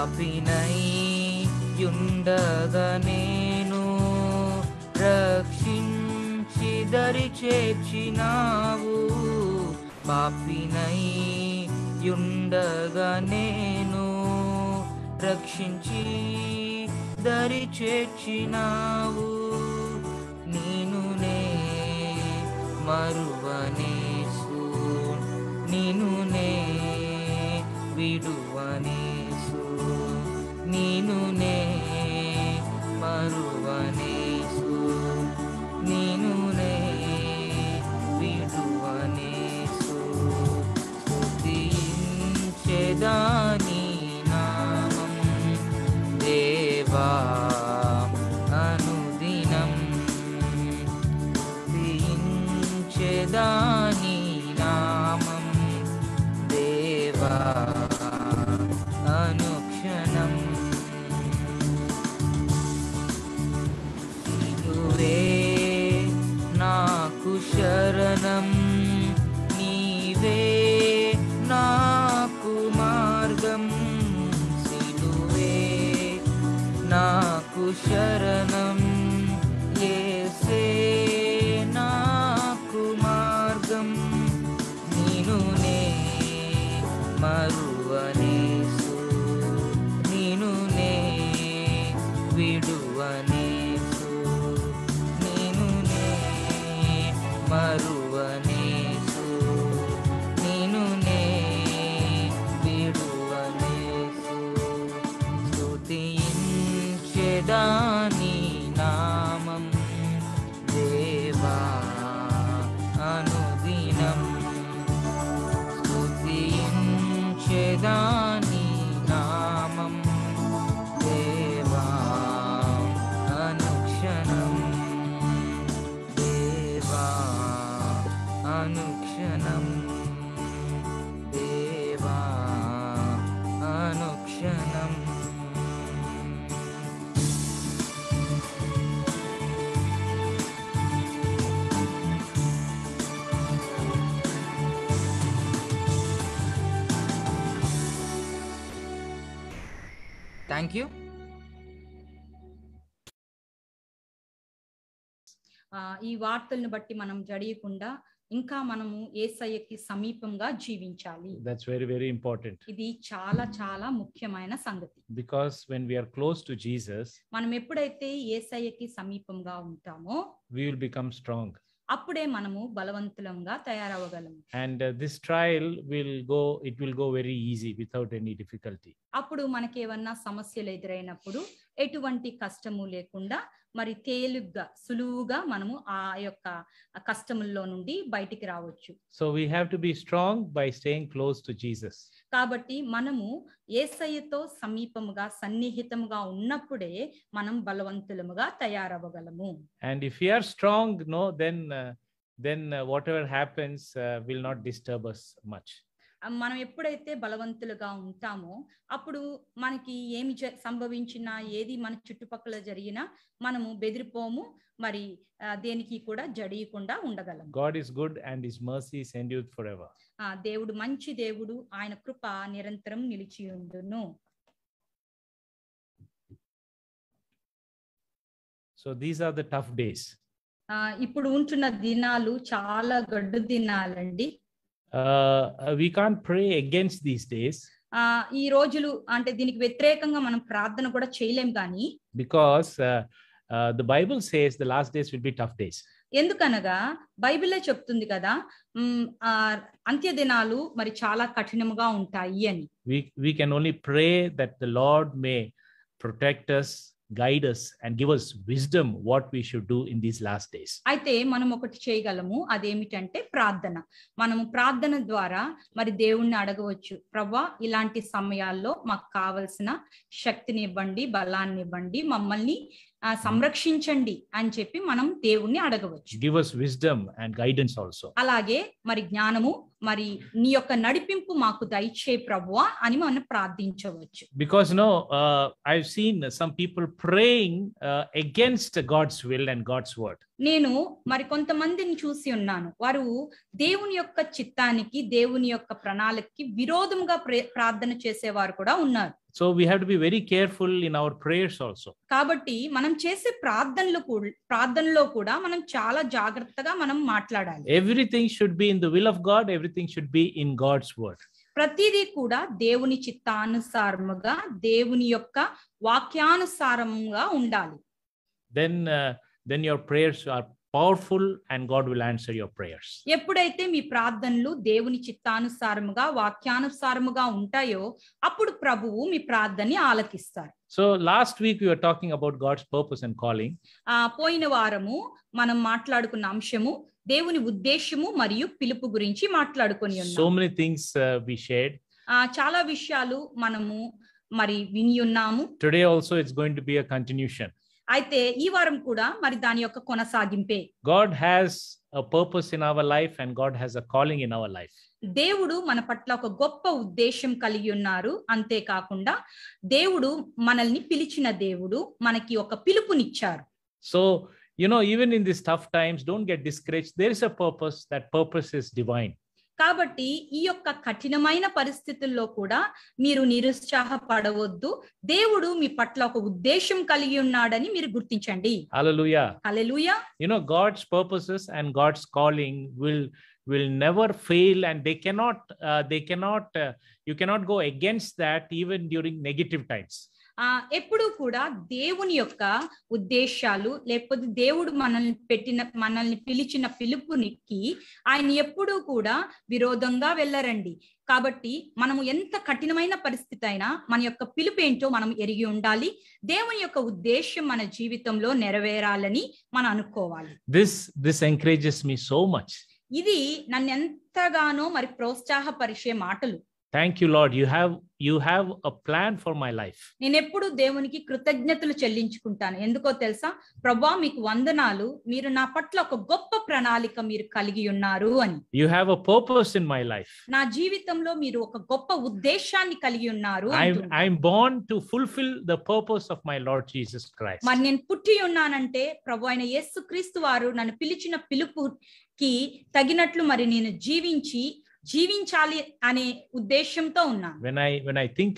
పాపినై యుండగా నేను రక్షించి దరి చేర్చినావు పాపినై యుండగా నేను రక్షించి దరి చేర్చినావు నేను నే మరు ఈ వార్తలను బట్టి మనం జడియకుండా ఇంకా మనము ఏసయ్యకి సమీపంగా జీవించాలి దట్స్ వెరీ వెరీ ఇంపార్టెంట్ ఇది చాలా చాలా ముఖ్యమైన సంగతి because when we are close to Jesus మనం ఎప్పుడైతే ఏసయ్యకి సమీపంగా ఉంటామో వి విల్ బికమ్ స్ట్రాంగ్ అప్పుడే మనము బలవంతులంగా తయారవగలం and this trial will go it will go very easy without any difficulty అప్పుడు మనకి ఏమన్నా సమస్యలు ఎదురైనప్పుడు ఎటువంటి కష్టము లేకుండా మరి తేలిగ్గా సులువుగా మనము ఆ యొక్క కష్టముల్లో నుండి బయటికి రావచ్చు so we have to be strong by staying close to Jesus కాబట్టి మనము ఏసయ్యతో సమీపముగా సన్నిహితముగా ఉన్నప్పుడే మనం బలవంతులముగా తయారవ్వగలము and if you are strong no then then whatever happens will not disturb us much మనం ఎప్పుడైతే బలవంతులుగా ఉంటామో అప్పుడు మనకి ఏమి సంభవించినా ఏది మన చుట్టుపక్కల జరిగినా మనము బెదిరిపోము మరి దేనికి కూడా జడియకుండా ఉండగలం God is good and is mercy సెండ్ యూ ఫర్ ఎవర్ దేవుడు మంచి దేవుడు ఆయన కృప నిరంతరం నిలిచి ఉండును so these are the tough days ఇప్పుడు ఉంటున్న దినాలు చాలా గడ్డు దినాలండి we can't pray against these days ఈ రోజులు అంటే దీనికి వ్యతిరేకంగా మనం ప్రార్థన కూడా చేయలేం కానీ because the Bible says the last days will be tough days ఎందుకనగా బైబిలే చెప్తుంది కదా అంత్య దినాలు మరి చాలా కఠినముగా ఉంటాయి అని we can only pray that the Lord may protect us guide us and give us wisdom what we should do in these last days అయితే మనం ఒకటి చేయగలము అదేమిటంటే ప్రార్థన మనము ప్రార్థన ద్వారా మరి దేవుణ్ణి అడగవచ్చు ప్రభా ఇలాంటి సమయాల్లో మాకు కావలసిన శక్తిని ఇవ్వండి బలాన్ని ఇవ్వండి మమ్మల్ని సంరక్షించండి అని చెప్పి మనం దేవుణ్ణి అడగవచ్చు give us wisdom and guidance also అలాగే మరి జ్ఞానము మరి నీ యొక్క నడిపింపు మాకు దయచే ప్రభువా అని మనం ప్రార్థించవచ్చు because no I seen some people praying against God's will and God's word నేను మరి కొంతమందిని చూసి ఉన్నాను వారు దేవుని యొక్క చిత్తానికి దేవుని యొక్క ప్రణాళికకి విరోధంగా ప్రార్థన చేసేవారు కూడా ఉన్నారు so we have to be very careful in our prayers also కాబట్టి మనం చేసే ప్రార్థనలు ప్రార్థనలో కూడా మనం చాలా జాగ్రత్తగా మనం మాట్లాడాలి everything should be in the will of God every everything should be in God's word ప్రతిదీ కూడా దేవుని చిత్తానుసారముగా దేవుని యొక్క వాక్యానుసారముగా ఉండాలి then then your prayers are powerful and God will answer your prayers ఎప్పుడైతే మీ ప్రార్థనలు దేవుని చిత్తానుసారముగా వాక్యానుసారముగా ఉంటాయో అప్పుడు ప్రభువు మీ ప్రార్థనని ఆలకిస్తారు so last week you are talking about God's purpose and calling పోయిన వారము మనం మాట్లాడుకున్న అంశము దేవుని ఉద్దేశ్యము మరియు పిలుపు గురించి మాట్లాడుకొని so many things we shared చాలా విషయాలు మనము మరి విని ఉన్నాము today also it's going to be a continuation అయితే ఈ వారం కూడా మరి దాని యొక్క కొనసాగింపే God has a purpose in our life and God has a calling in our life దేవుడు మన పట్ల ఒక గొప్ప ఉద్దేశం కలిగి ఉన్నారు అంతే కాకుండా దేవుడు మనల్ని పిలిచిన దేవుడు మనకి ఒక పిలుపునిచ్చారు so you know even in these tough times don't get discouraged there is a purpose that purpose is divine కాబట్టి ఈ యొక్క కఠినమైన పరిస్థితుల్లో కూడా మీరు నిరుత్సాహపడవద్దు దేవుడు మీ పట్ల ఒక ఉద్దేశం కలిగి ఉన్నాడని మీరు గుర్తించండి హల్లెలూయా Hallelujah. You know God's purposes and God's calling will will never fail and they cannot uh, they cannot uh, you cannot go against that even during negative times ఆ ఎప్పుడు కూడా దేవుని యొక్క ఉద్దేశాలు లేకపోతే దేవుడు మనల్ని పెట్టిన మనల్ని పిలిచిన పిలుపునికి ఆయన ఎప్పుడూ కూడా విరోధంగా వెళ్ళరండి కాబట్టి మనము ఎంత కఠినమైన పరిస్థితి అయినా మన యొక్క పిలుపు ఏంటో మనం ఎరిగి ఉండాలి దేవుని యొక్క ఉద్దేశం మన జీవితంలో నెరవేరాలని మనం అనుకోవాలి this this encourages me so much ఇది నన్ను ఎంతగానో మరి ప్రోత్సాహపరిచే మాటలు thank you Lord you have you have a plan for my life నేను ఎప్పుడు దేవునికి కృతజ్ఞతలు చెల్లించుకుంటాను ఎందుకో తెలుసా ప్రభా మీకు వందనాలు మీరు నా పట్ల ఒక గొప్ప ప్రణాళిక మీరు కలిగి ఉన్నారు అని you have a purpose in my life నా జీవితంలో మీరు ఒక గొప్ప ఉద్దేశాన్ని కలిగి ఉన్నారు I born to fulfil the purpose of my Lord Jesus Christ మరి నేను పుట్టి ఉన్నానంటే ప్రభు ఆయన యేసు క్రీస్తు వారు నన్ను పిలిచిన పిలుపుకి తగినట్లు మరి నేను జీవించి జీవించాలి అనే ఉద్దేశంతో ఉన్నా when i when i think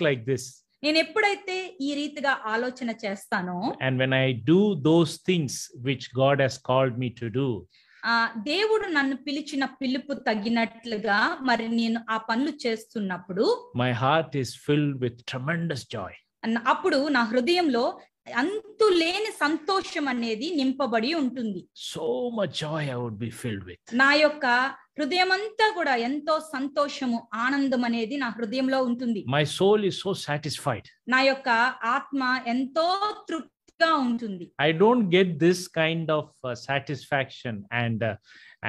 నేను ఎప్పుడైతే ఈ రీతిగా ఆలోచన చేస్తానో and when I do those things which God has called me to do దేవుడు నన్ను పిలిచిన పిలుపు తగినట్లుగా మరి నేను ఆ పనులు చేస్తున్నప్పుడు my heart is filled with tremendous joy అప్పుడు నా హృదయంలో అంతు లేని సంతోషం అనేది నింపబడి ఉంటుంది so much joy I would be filled with నా యొక్క హృదయం అంతా కూడా ఎంతో సంతోషము ఆనందం అనేది నా హృదయంలో ఉంటుంది my soul is so satisfied నా యొక్క ఆత్మ ఎంతో తృప్తిగా ఉంటుంది I don't get this kind of satisfaction and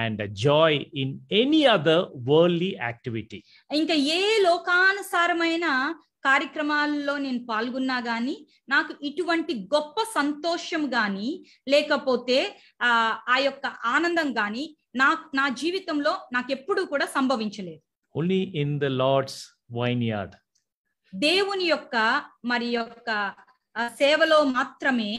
and joy in any other worldly activity ఇంకా ఏ లోకానుసారమైన కార్యక్రమాల్లో నేను పాల్గొన్నా కానీ నాకు ఇటువంటి గొప్ప సంతోషం కానీ లేకపోతే ఆ యొక్క ఆనందం కానీ నా నా జీవితంలో నాకు ఎప్పుడూ కూడా సంభవించలేదు only in the Lord's vineyard దేవుని యొక్క మరి యొక్క సేవలో మాత్రమే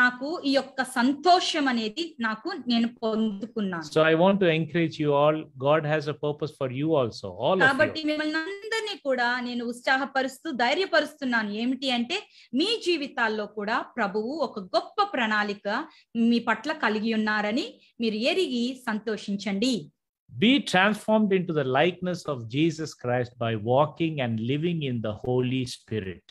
నాకు ఈ యొక్క సంతోషం అనేది నాకు నేను పొందుకున్నాను so I want to encourage you all God has a purpose for you also all కాబట్టి మిమ్మల్ని అందరినీ కూడా నేను ఉత్సాహపరుస్తూ ధైర్యపరుస్తున్నాను ఏమిటి అంటే మీ జీవితాల్లో కూడా ప్రభువు ఒక గొప్ప ప్రణాళిక మీ పట్ల కలిగి ఉన్నారని మీరు ఎరిగి సంతోషించండి be transformed into the likeness of Jesus Christ by walking and living in the Holy Spirit.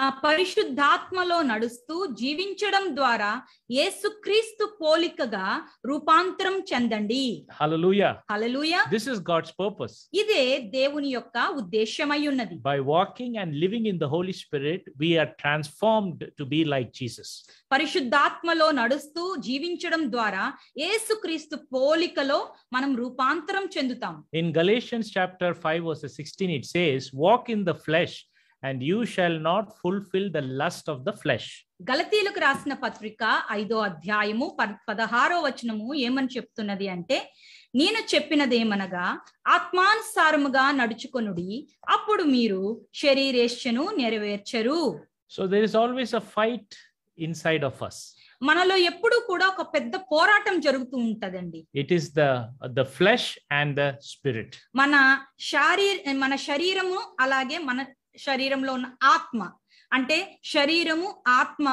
ఆ పరిశుద్ధాత్మలో నడుస్తూ జీవించడం ద్వారా యేసుక్రీస్తు పోలికగా రూపాంతరం చెందండి హల్లెలూయా హల్లెలూయా దిస్ ఇస్ గాడ్స్ పర్పస్ ఇదే దేవుని యొక్క ఉద్దేశమై ఉన్నది by walking and living in the Holi spirit we are transformed to be like Jesus పరిశుద్ధాత్మలో నడుస్తూ జీవించడం ద్వారా యేసుక్రీస్తు పోలికలో మనం రూపాంతరం చెందుతాం in Galatians chapter 5 verse 16 it says walk in the flesh and you shall not fulfil the lust of the flesh గలతీలకు రాసిన పత్రిక ఐదో అధ్యాయము పదహారో వచనము ఏమని చెప్తున్నది అంటే నేను చెప్పినదేమనగా ఆత్మానుసారముగా నడుచుకొనుడి అప్పుడు మీరు శరీరేచ్ఛను నెరవేర్చరు so there is always a fight inside of us మనలో ఎప్పుడు కూడా ఒక పెద్ద పోరాటం జరుగుతూ ఉంటదండి it is the the flesh and the spirit మన శారీర మన శరీరము అలాగే మన శరీరంలో ఉన్న ఆత్మ అంటే శరీరము ఆత్మ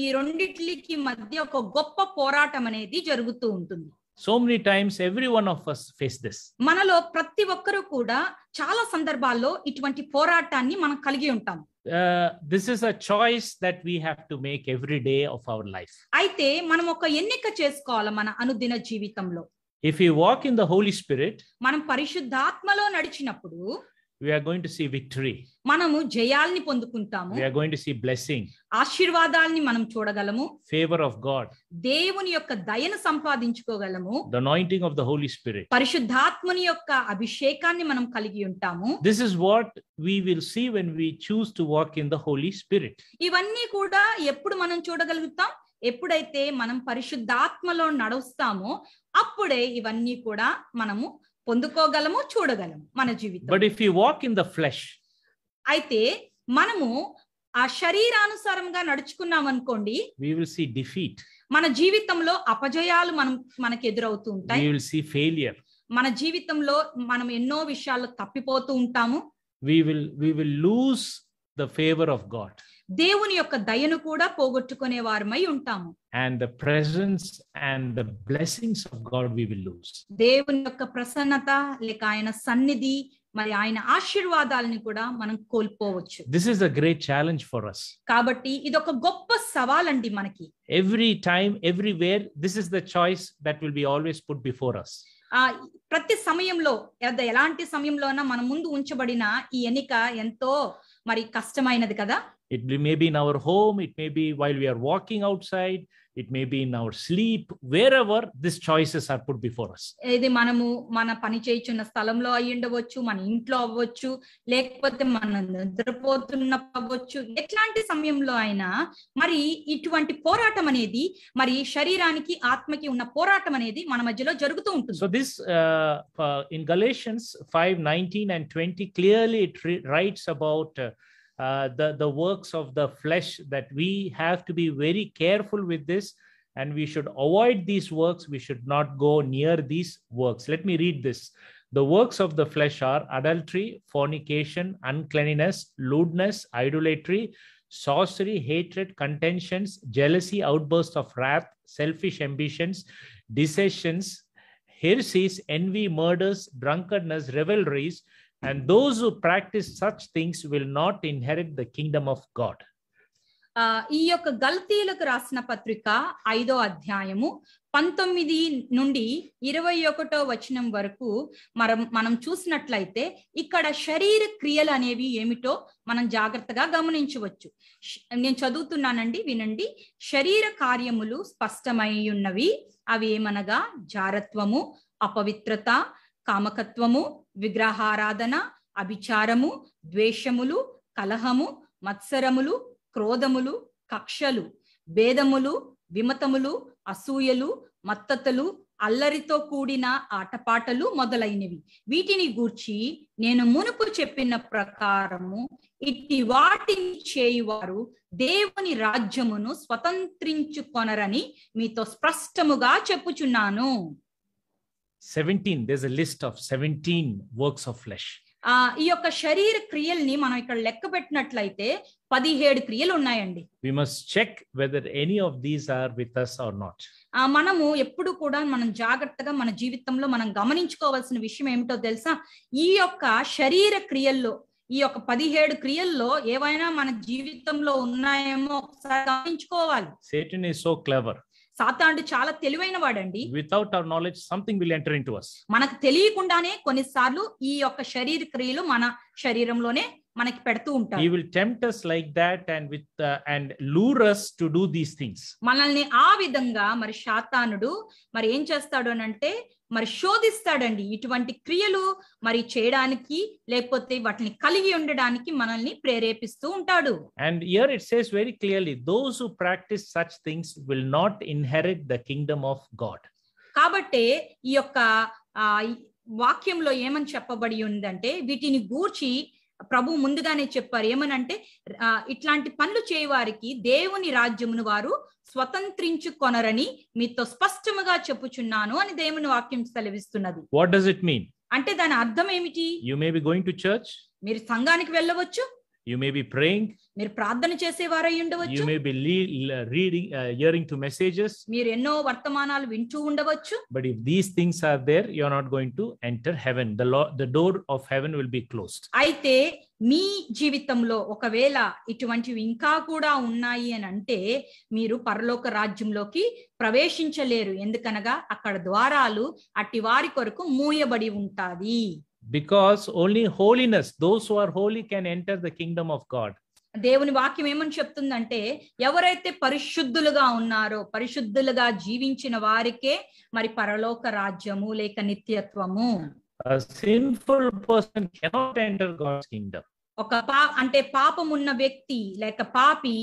ఈ రెండిట్లికి మధ్య ఒక గొప్ప పోరాటం అనేది జరుగుతూ ఉంటుంది so many times every one of us face this మనలో ప్రతి ఒక్కరు కూడా చాలా సందర్భాల్లో ఇటువంటి పోరాటాన్ని మనం కలిగి ఉంటాం this is a choice that we have to make every day of our life అయితే మనం ఒక ఎన్నిక చేసుకోవాలి మన అనుదిన జీవితంలో if you walk in the Holi spirit మనం పరిశుద్ధాత్మలో నడిచినప్పుడు we are going to see victory మనము జయాల్ని పొందుకుంటాము we are going to see blessing ఆశీర్వాదాల్ని మనం చూడగలము favor of god దేవుని యొక్క దయను సంపాదించుకోగలము the anointing of the holy spirit పరిశుద్ధాత్మని యొక్క అభిషేకాన్ని మనం కలిగి ఉంటాము this is what we will see when we choose to walk in the holy spirit ఇవన్నీ కూడా ఎప్పుడు మనం చూడగలుగుతాం ఎప్పుడైతే మనం పరిశుద్ధాత్మలో నడుస్తామో అప్పుడే ఇవన్నీ కూడా మనము పొందుకోగలము చూడగలము మన జీవితం but if you walk in the flesh అయితే మనము ఆ శరీరానుసారంగా నడుచుకున్నాం అనుకోండి వి విల్ సీ డిఫీట్ మన జీవితంలో అపజయాలు మనం మనకి ఎదురవుతూ ఉంటాయి వి విల్ సీ ఫెయిలియర్ మన జీవితంలో మనం ఎన్నో విషయాలు తప్పిపోతూ ఉంటాము we will we will lose the favour of God దేవుని యొక్క దయను కూడా పోగొట్టుకునే వారమై ఉంటాము and the presence and the blessings of God we will lose దేవుని యొక్క ప్రసన్నత లేక ఆయన సన్నిధి మరి ఆయన ఆశీర్వాదాలని కూడా మనం కోల్పోవచ్చు this is a great challenge for us కాబట్టి ఇది ఒక గొప్ప సవాల్ అండి మనకి every time everywhere this is the choice that will be always put before us ప్రతి సమయంలో ఎలాంటి సమయంలోనా మన ముందు ఉంచబడిన ఈ ఎన్నిక ఎంతో మరి కష్టమైనది కదా It may be in our home, it may be while we are walking outside, it may be in our sleep, wherever these choices are put before us. ఇది మనము మన పని చేయుచున్న స్థలంలో అయి ఉండవచ్చు మన ఇంట్లో అవ్వచ్చు లేకపోతే మన నిద్రపోతున్నప్పుడు అవ్వచ్చు ఎట్లాంటి సమయంలో అయినా మరి ఇటువంటి పోరాటం అనేది మరి శరీరానికి ఆత్మకి ఉన్న పోరాటం అనేది మన మధ్యలో జరుగుతూ ఉంటుంది so this in Galatians 5 19 and 20 clearly writes about uh, uh, the, the works of the flesh, that we have to be very careful with this and we should avoid these works. We should not go near these works. Let me read this. The works of the flesh are adultery, fornication, uncleanness, lewdness, idolatry, sorcery, hatred, contentions, jealousy, outbursts of wrath, selfish ambitions, dissensions, heresies, envy, murders, drunkenness, revelries, and those who practice such things will not inherit the kingdom of God. ఈ యొక్క గల్తీలకు రాసిన పత్రిక ఐదో అధ్యాయము పంతొమ్మిది నుండి ఇరవై ఒకటో వచనం వరకు మనం మనం చూసినట్లయితే ఇక్కడ శరీర క్రియలు అనేవి ఏమిటో మనం జాగ్రత్తగా గమనించవచ్చు నేను చదువుతున్నానండి వినండి శరీర కార్యములు స్పష్టమై ఉన్నవి అవి ఏమనగా జారత్వము అపవిత్రత కామకత్వము విగ్రహారాధన అభిచారము ద్వేషములు కలహము మత్సరములు క్రోధములు కక్షలు భేదములు విమతములు అసూయలు మత్తతలు అల్లరితో కూడిన ఆటపాటలు మొదలైనవి వీటిని గూర్చి నేను మునుపు చెప్పిన ప్రకారము ఇట్టి వాటిని చేయువారు దేవుని రాజ్యమును స్వతంత్రించుకొనరని మీతో స్పష్టముగా చెప్పుచున్నాను seventeen there's a list of seventeen works of flesh ఆ ఈ యొక్క శరీర క్రియల్ని మనం ఇక్కడ లెక్క పెట్టినట్లయితే పదిహేడు క్రియలు ఉన్నాయండి we must check whether any of these are with us or not మనము ఎప్పుడు కూడా మనం జాగ్రత్తగా మన జీవితంలో మనం గమనించుకోవాల్సిన విషయం ఏమిటో తెలుసా ఈ యొక్క శరీర క్రియల్లో ఈ యొక్క పదిహేడు క్రియల్లో ఏవైనా మన జీవితంలో ఉన్నాయేమో ఒకసారి గమనించుకోవాలి సేటన్ ఇస్ సో క్లెవర్ సాతాండు చాలా తెలివైన వాడండి without our knowledge something will enter in to us మనకు తెలియకుండానే కొన్నిసార్లు ఈ యొక్క శరీర క్రియలు మన శరీరంలోనే మనకి పెడుతూ ఉంటారు he will tempt us like that and with and lure us to do these things మనల్ని ఆ విధంగా మరి శాతానుడు మరి ఏం చేస్తాడు అని అంటే మరి శోధిస్తాడండి ఇటువంటి క్రియలు మరి చేయడానికి లేకపోతే వాటిని కలిగి ఉండడానికి మనల్ని ప్రేరేపిస్తూ ఉంటాడు and here it says very clearly those who practise such things will not inherit the kingdom of God కాబట్టి ఈ యొక్క వాక్యంలో ఏమని చెప్పబడి ఉందంటే వీటిని గూర్చి ప్రభు ముందుగానే చెప్పారు ఏమనంటే ఇట్లాంటి పనులు చేయవారికి దేవుని రాజ్యమును వారు స్వతంత్రించుకొనరని మీతో స్పష్టముగా చెప్పుచున్నాను అని దేవుని వాక్యం సెలవిస్తున్నది వాట్ డస్ ఇట్ మీన్ అంటే దాని అర్థం ఏమిటి you may be going to church మీరు సంఘానికి వెళ్ళవచ్చు యు మే బి ప్రేయింగ్ మీరు ప్రార్థన చేసేవారై ఉండవచ్చు you may be reading uh, hearing to messages మీరు ఎన్నో వర్తమానాలు వింటూ ఉండవచ్చు but if these things are there you are not going to enter heaven the door of heaven will be closed అయితే మీ జీవితంలో ఒకవేళ ఇటువంటివి ఇంకా కూడా ఉన్నాయి అని అంటే మీరు పరలోక రాజ్యంలోకి ప్రవేశించలేరు ఎందుకనగా అక్కడ ద్వారాలు అట్టి వారి కొరకు మూయబడి ఉంటాది because only holiness those who are holy can enter the kingdom of god దేవుని వాక్యం ఏమని చెప్తుందంటే ఎవరైతే పరిశుద్ధులుగా ఉన్నారో పరిశుద్ధులుగా జీవించిన వారికే మరి పరలోక రాజ్యము లేక నిత్యత్వము ఒక పా అంటే పాపం ఉన్న వ్యక్తి లేక పాపి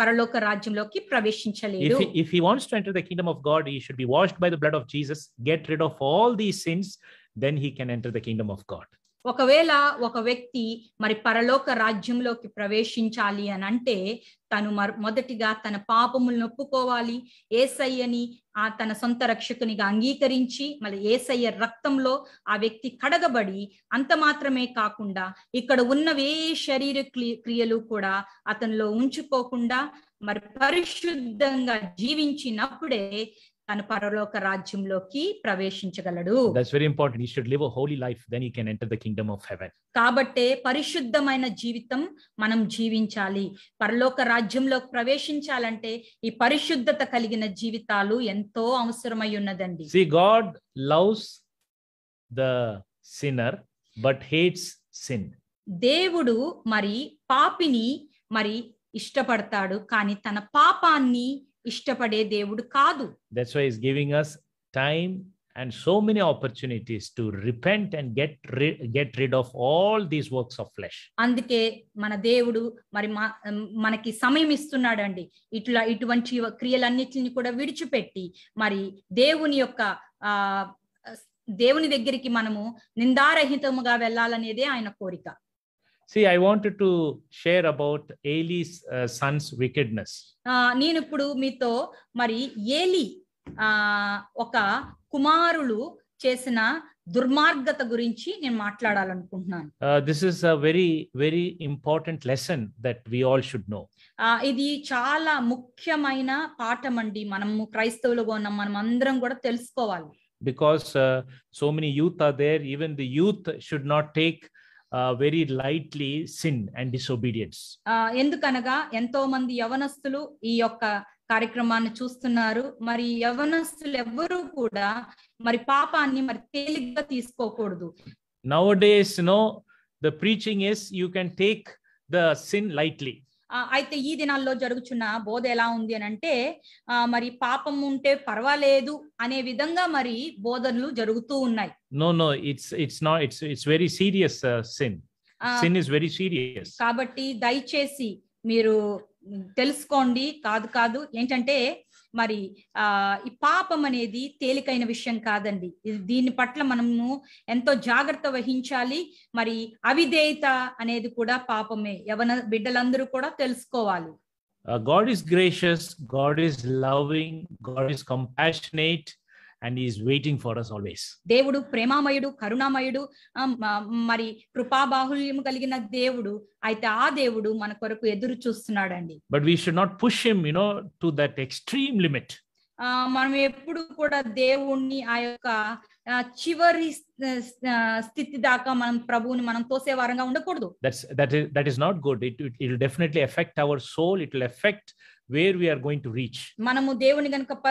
పరలోక రాజ్యంలోకి ప్రవేశించలేదు if he wants to enter the kingdom of God he should be washed by the blood of Jesus get rid of all the sins then he can enter the kingdom of God ఒకవేళ ఒక వ్యక్తి మరి పరలోక రాజ్యంలోకి ప్రవేశించాలి అని అంటే తను మొదటిగా తన పాపములను ఒప్పుకోవాలి ఏసయ్యని ఆ తన సొంత రక్షకునిగా అంగీకరించి మళ్ళీ ఏసయ్య రక్తంలో ఆ వ్యక్తి కడగబడి అంత మాత్రమే కాకుండా ఇక్కడ ఉన్నవే శరీర క్రియలు కూడా అతనిలో ఉంచుకోకుండా మరి పరిశుద్ధంగా జీవించినప్పుడే తన పరలోక రాజ్యంలోకి ప్రవేశించగలడు that's very important he should live a holy life then he can enter the kingdom of heaven కాబట్టి పరిశుద్ధమైన జీవితం మనం జీవించాలి పరలోక రాజ్యంలోకి ప్రవేశించాలంటే ఈ పరిశుద్ధత కలిగిన జీవితాలు ఎంతో అవసరమై ఉన్నదండి see God loves the sinner but hates sin దేవుడు మరి పాపిని మరి ఇష్టపడతాడు కానీ తన పాపాన్ని ఇష్టపడే దేవుడు కాదు that's why is giving us time and so many opportunities to repent and get get rid of all these works of flesh అందుకే మన దేవుడు మరి మనకి సమయం ఇస్తున్నాడు అండి ఇట్లా ఇటువంటి క్రియలన్నిటిని కూడా విడిచిపెట్టి మరి దేవుని యొక్క ఆ దేవుని దగ్గరికి మనము నిందారహితముగా వెళ్ళాలనేదే ఆయన కోరిక See, I wanted to share about Eli's uh, son's wickedness. నేను ఇప్పుడు మీతో మరి ఏలి ఒక కుమారులు చేసిన దుర్మార్గత గురించి నేను మాట్లాడాలనుకుంటున్నాను this is a very very important lesson that we all should know ఇది చాలా ముఖ్యమైన పాఠం అండి మనము క్రైస్తవులుగా ఉన్నాం మనం అందరం కూడా తెలుసుకోవాలి because so many youth are there even the youth should not take Uh, very lightly sin and disobedience. Nowadays, you know, the preaching is you can take the sin lightly. అయితే ఈ దినాల్లో జరుగుచున్న బోధ ఎలా ఉంది అని అంటే మరి పాపం ఉంటే పర్వాలేదు అనే విధంగా మరి బోధనలు జరుగుతూ ఉన్నాయి no no it's it's not it's it's very serious sin sin is very serious కాబట్టి దయచేసి మీరు తెలుసుకోండి కాదు కాదు ఏంటంటే మరి ఆ ఈ పాపం అనేది తేలికైన విషయం కాదండి దీని పట్ల మనము ఎంతో జాగ్రత్త వహించాలి మరి అవిధేయత అనేది కూడా పాపమే యవన బిడ్డలందరూ కూడా తెలుసుకోవాలి God is gracious God is loving God is compassionate and is waiting for us always దేవుడు ప్రేమామయుడు కరుణామయుడు మరి కృపాబాహుల్యం కలిగిన దేవుడు అయితే ఆ దేవుడు మన కొరకు ఎదురు చూస్తున్నాడండి but we should not push him you know to that extreme limit మనం ఎప్పుడు కూడా దేవుణ్ణి ఆ యొక్క చివరి స్థితి దాకా మనం ప్రభువుని మనం తోసే వారంగా ఉండకూడదు that's that is that is not good it it will definitely affect our soul it will affect where we are going to reach. In 22nd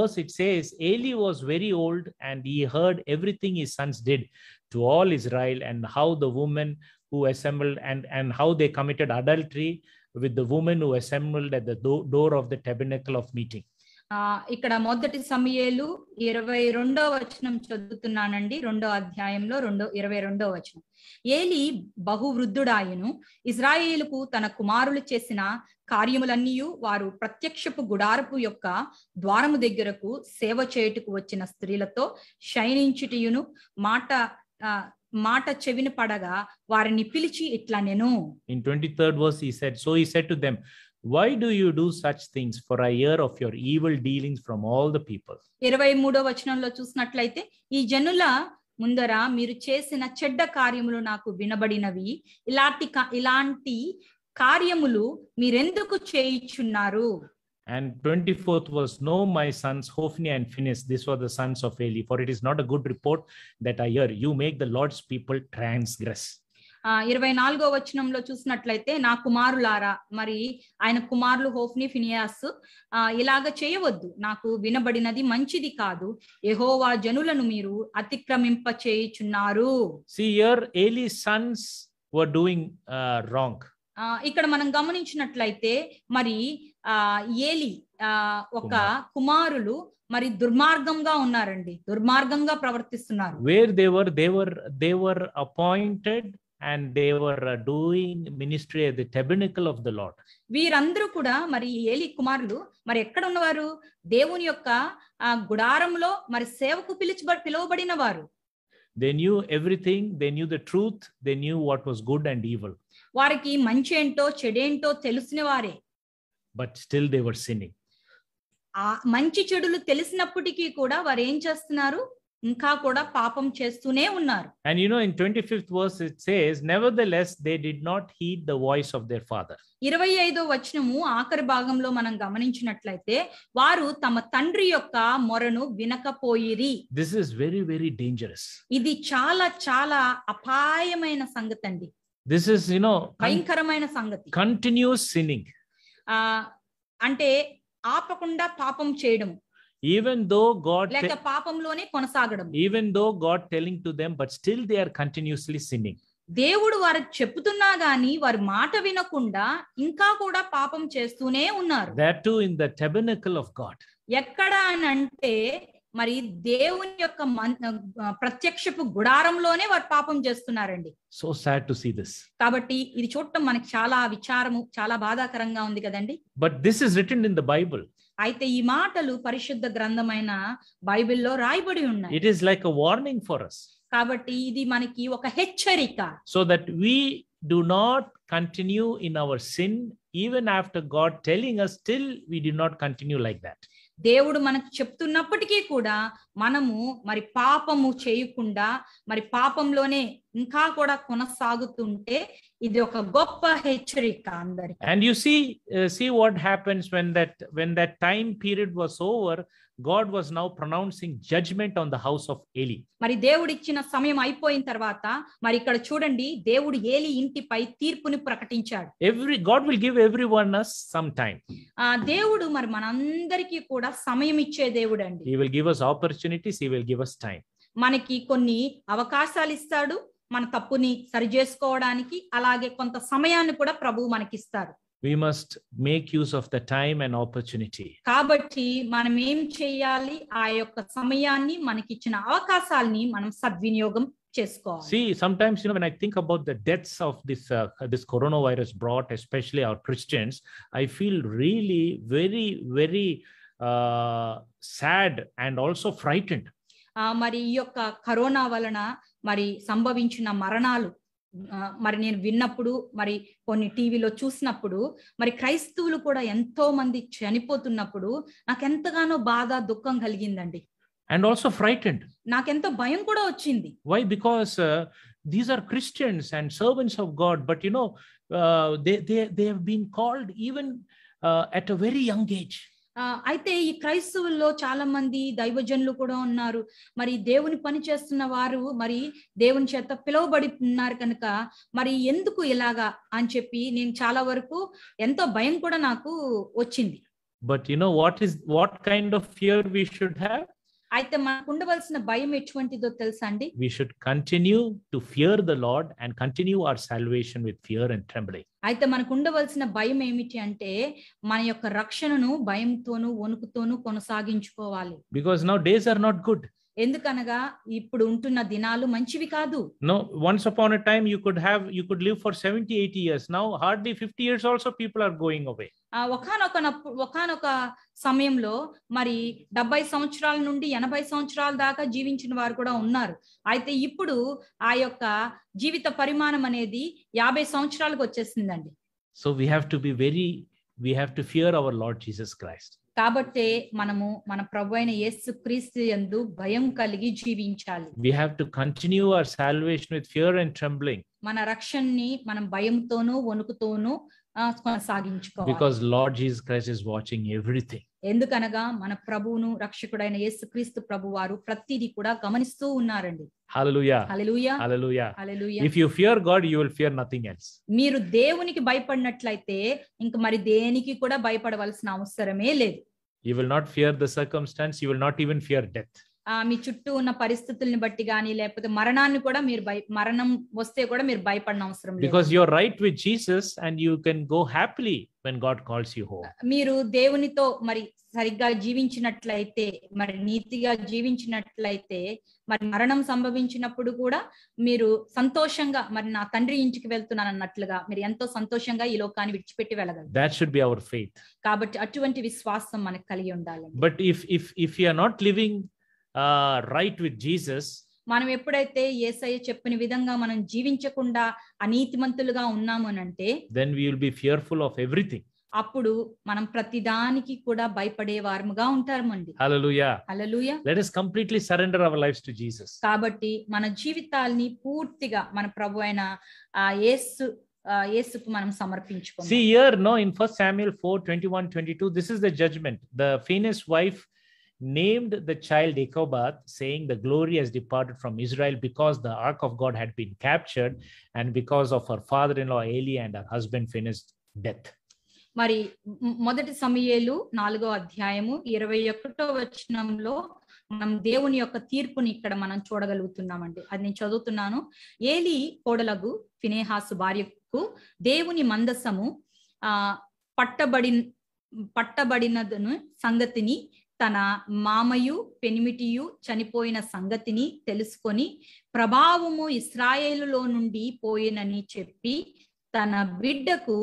verse it says Eli was very old and he heard everything his sons did to all Israel and how the woman who assembled and and how they committed adultery with the woman who assembled at the door of the tabernacle of meeting. ఇక్కడ మొదటి సమయలు ఇరవై రెండో వచనం చదువుతున్నానండి రెండో అధ్యాయంలో రెండో ఇరవై రెండో వచనం ఏలి బహువృద్ధుడాయను ఇజ్రాయేలుకు తన కుమారులు చేసిన కార్యములన్నీ వారు ప్రత్యక్షపు గుడారపు యొక్క ద్వారము దగ్గరకు సేవ చేయుటకు వచ్చిన స్త్రీలతో శయనించుటయును మాట మాట చెవిన పడగా వారిని పిలిచి ఇట్లా నేను in twenty third verse he said so he said to them why do you do such things for a year of your evil dealings from all the people ఇరవై మూడో వచనంలో చూసినట్లయితే ఈ జనుల ముందర మీరు చేసిన చెడ్డ కార్యములు నాకు వినబడినవి ఇలాంటి ఇలాంటి కార్యములు మీరెందుకు చేయించున్నారు And 24th was, No, my sons, Hophni and Phinehas, these were the sons of Eli, for it is not a good report that I hear. You make the Lord's people transgress. ఇరవై నాలుగో వచనంలో చూసినట్లయితే నా కుమారులారా మరి ఆయన కుమారులు హోఫ్ని Phinehas ఆ ఇలాగ చేయవద్దు నాకు వినబడినది మంచిది కాదు ఎహోవా జనులను మీరు అతిక్రమింప చేయుచున్నారు see here Eli sons were doing wrong ఇక్కడ మనం గమనించినట్లయితే మరి ఆ ఏలి ఒక కుమారులు మరి దుర్మార్గంగా ఉన్నారండి దుర్మార్గంగా ప్రవర్తిస్తున్నారు where they were they were they were appointed and they were doing ministry at the tabernacle of the Lord వీరందరూ కూడా మరి ఏలి కుమారులు మరి ఎక్కడ ఉన్నవారు దేవుని యొక్క గుడారంలో మరి సేవకు పిలిచి పిలువబడిన వారు they knew everything they knew the truth they knew what was good and evil వారికి మంచి ఏంటో చెడేంటో తెలిసిన వారే but still they were sinning మంచి చెడులు తెలిసినప్పటికీ కూడా వారు ఏం చేస్తున్నారు ఇంకా కూడా పాపం చేస్తూనే ఉన్నారు and you know in 25th verse it says nevertheless they did not heed the voice of their father 25వ వచనము ఆఖరి భాగంలో మనం గమనించినట్లయితే వారు తమ తండ్రి యొక్క మొరను వినకపోయిరి this is very very dangerous ఇది చాలా చాలా అపాయమైన సంగతి అండి దిస్ ఇస్ యు నో భయంకరమైన సంగతి కంటిన్యూస్ సిన్నింగ్ అంటే ఆపకుండా పాపం చేయడం ఈవెన్ దో గాడ్ లేక పాపంలోనే కొనసాగడం even though God telling to them but still they are continuously sinning దేవుడు వారు చెప్తున్నా గాని వారి మాట వినకుండా ఇంకా కూడా పాపం చేస్తూనే ఉన్నారు that too in the tabernacle of God ఎక్కడ అని అంటే మరి దేవుని యొక్క ప్రత్యక్షపు గుడారంలోనే వారు పాపం చేస్తున్నారండి so sad to see this కాబట్టి ఇది చూడటం మనకి చాలా విచారము చాలా బాధాకరంగా ఉంది కదండి but this is written in the Bible It is like a warning for us కాబట్టి ఇది మనకి ఒక హెచ్చరిక so that we do not continue in our sin even after god telling us still we do not continue like that దేవుడు మనకు చెప్తున్నప్పటికీ కూడా మనము మరి పాపము చేయకుండా మరి పాపంలోనే ఇంకా కూడా కొనసాగుతుంటే ఇది ఒక గొప్ప హెచ్చరిక అందరి and you see see what happens when that when that time period was over God was now pronouncing judgement on the house of Eli మరి దేవుడు ఇచ్చిన సమయం అయిపోయిన తర్వాత మరి ఇక్కడ చూడండి దేవుడు ఏలి ఇంటిపై తీర్పుని ప్రకటించాడు every God will give every one some time ఆ దేవుడు మరి మనందరికీ కూడా సమయం ఇచ్చే దేవుడు అండి will give us opportunities he will give us time మనకి కొన్ని అవకాశాలు ఇస్తాడు మన తప్పుని సరి చేసుకోవడానికి అలాగే కొంత సమయాన్ని కూడా ప్రభు మనకిస్తారు we must make use of the time and opportunity కాబట్టి మనం ఏం చేయాలి ఆ యొక్క సమయాన్ని మనకి ఇచ్చిన అవకాశాలని మనం సద్వినియోగం చేసుకోవాలి see sometimes you know when i think about the deaths of this uh, this coronavirus brought especially our christians i feel really very very uh, sad and also frightened మరి ఈ యొక్క కరోనా వలన మరి సంభవించిన మరణాలు మరి నేను విన్నప్పుడు మరి కొన్ని టీవీలో చూసినప్పుడు మరి క్రైస్తవులు కూడా ఎంతో మంది చనిపోతున్నప్పుడు నాకు ఎంతగానో బాధ దుఃఖం కలిగిందండి అండ్ ఆల్సో ఫ్రైటెండ్ నాకెంతో భయం కూడా వచ్చింది why because these are Christians and servants of God but you know they they they have been called even at a very young age అయితే ఈ క్రైస్తవుల్లో చాలా మంది దైవజనులు కూడా ఉన్నారు మరి దేవుని పని చేస్తున్న వారు మరి దేవుని చేత పిలువబడి ఉన్నారు కనుక మరి ఎందుకు ఇలాగా అని చెప్పి నేను చాలా వరకు ఎంతో భయం కూడా నాకు వచ్చింది but you know what is what kind of fear we should have అయితే మనకు ఉండవలసిన భయం ఎటువంటిదో తెలుసా అండి we should continue to fear the Lord and continue our salvation with fear and trembling అయితే మనకు ఉండవలసిన భయం ఏమిటి అంటే మన యొక్క రక్షణను భయంతోను వణుకుతోను కొనసాగించుకోవాలి because nowadays are not good ఎందుకనగా ఇప్పుడు ఉంటున్న దినాలు మంచివి కాదు no once upon a time you could have you could live for 70 80 years now hardly 50 years also people are going away ఒకనొక ఒకనొక సమయంలో మరి డెబ్బై సంవత్సరాల నుండి ఎనభై సంవత్సరాల దాకా జీవించిన వారు కూడా ఉన్నారు అయితే ఇప్పుడు ఆ యొక్క జీవిత పరిమాణం అనేది యాభై సంవత్సరాలకు వచ్చేసిందండి so we have to be very we have to fear our Lord Jesus Christ కాబట్టే మనము మన ప్రభు అయిన యేసు క్రీస్తు ఎందు భయం కలిగి జీవించాలి we have to continue our salvation with fear and trembling మన రక్షణని మనం భయంతోనూ వణుకుతోనూ కొనసాగించుకోవాలి because Lord Jesus Christ is watching everything ఎందుకనగా మన ప్రభువును రక్షకుడైన యేసుక్రీస్తు ప్రభు వారు ప్రతిదీ కూడా గమనిస్తూ ఉన్నారండి నథింగ్ ఎల్స్ మీరు దేవునికి భయపడినట్లయితే ఇంక మరి దేనికి కూడా భయపడవలసిన అవసరమే లేదు you will not fear the circumstances you will not even fear death మీ చుట్టూ ఉన్న పరిస్థితుల్ని బట్టి కానీ లేకపోతే మరణాన్ని కూడా మీరు మరణం వస్తే కూడా మీరు భయపడిన అవసరం because your right with Jesus and you can go happily when God calls you home. Uh, మీరు దేవునితో మరి సరిగ్గా జీవించినట్లయితే మరి నీతిగా జీవించినట్లయితే మరి మరణం సంభవించినప్పుడు కూడా మీరు సంతోషంగా మరి నా తండ్రి ఇంటికి వెళ్తున్నాను అన్నట్లుగా మీరు ఎంతో సంతోషంగా ఈ లోకాన్ని విడిచిపెట్టి వెళ్ళగలరు that should be our faith కాబట్టి అటువంటి విశ్వాసం మనకు కలిగి ఉండాలి but if if if you are not living right with Jesus మనం ఎప్పుడైతే ఏసయ్య చెప్పిన విధంగా మనం జీవించకుండా అనీతిమంతులుగా ఉన్నాము అని అంటే then we will be fearful of everything అప్పుడు మనం ప్రతిదానికి కూడా భయపడే వారముగా ఉంటామండి హల్లెలూయా let us completely surrender our life to Jesus కాబట్టి మన జీవితాల్ని పూర్తిగా మన ప్రభువైన యేసు యేసుకు మనం సమర్పించుకోవాలి see here no in 1 samuel 4 21 22 this is the judgement the Phinehas wife named the child Ichabod, saying, The glory has departed from Israel because the ark of God had been captured and because of her father in law Eli and her husband finished death. మరి మొదటి సమయలు నాలుగో అధ్యాయము ఇరవై ఒకటో వచనంలో మనం దేవుని యొక్క తీర్పుని ఇక్కడ మనం చూడగలుగుతున్నామండి అది నేను చదువుతున్నాను ఏలి కోడలగు ఫినేహాసు భార్యకు దేవుని మందసము ఆ పట్టబడి పట్టబడినదను సంగతిని తన మామయు పెనిమిటియు చనిపోయిన సంగతిని తెలుసుకొని ప్రభావము ఇస్రాయేలులో నుండి పోయినని చెప్పి తన బిడ్డకు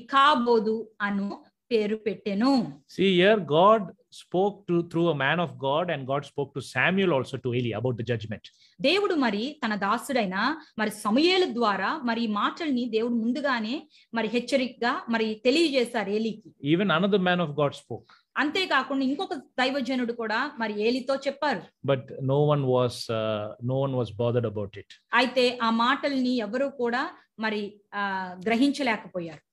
ఇకాబోదు అను పేరు పెట్టెను see God spoke to through a man of God and God spoke to Samuel also to Eli about the judgment. దేవుడు మరి తన దాసుడైన మరి సమూయేలు ద్వారా మరి మాటల్ని దేవుడు ముందుగానే మరి హెచ్చరికగా మరి తెలియజేశారు ఏలీకి. Even another man of God spoke. అంతే కాకుండా ఇంకొక దైవజనుడు కూడా మరి ఏలితో చెప్పారు but no one was no one was bothered about it అయితే ఆ మాటల్ని ఎవరు కూడా మరి గ్రహించలేకపోయారు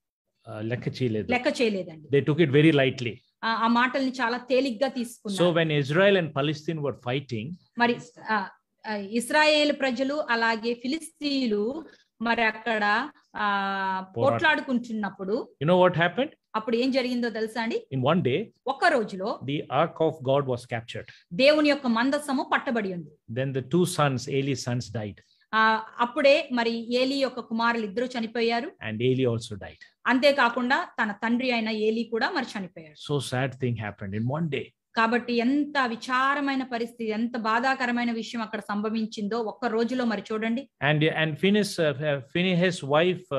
లెక్క చేయలేదు లెక్క చేయలేదండి they took it very lightly ఆ మాటల్ని చాలా తేలిగ్గా తీసుకున్నారు so when Israel and Palestine were fighting మరి ఇస్రాయేల్ ప్రజలు అలాగే ఫిలిస్తీన్లు మరి అక్కడ పోట్లాడుకుంటున్నప్పుడు యు నో వాట్ హ్యాపెన్ అప్పుడు ఏం జరిగిందో తెలుసా అండి ఇన్ వన్ డే ఒక రోజులో the ark of God was captured దేవుని యొక్క మందసము పట్టబడి ఉంది then the two sons Eli sons died అప్పుడే మరి ఏలీ యొక్క కుమారులు ఇద్దరు చనిపోయారు అండ్ ఏలీ ఆల్సో డైడ్ అంతేకాకుండా తన తండ్రి అయిన ఏలి కూడా మరి చనిపోయాడు so sad thing happened in one day కాబట్టి ఎంత విచారమైన పరిస్థితి ఎంత బాధాకరమైన విషయం అక్కడ సంభవించిందో ఒక్క రోజులో మరి చూడండి and and Phinehas Phinehas wife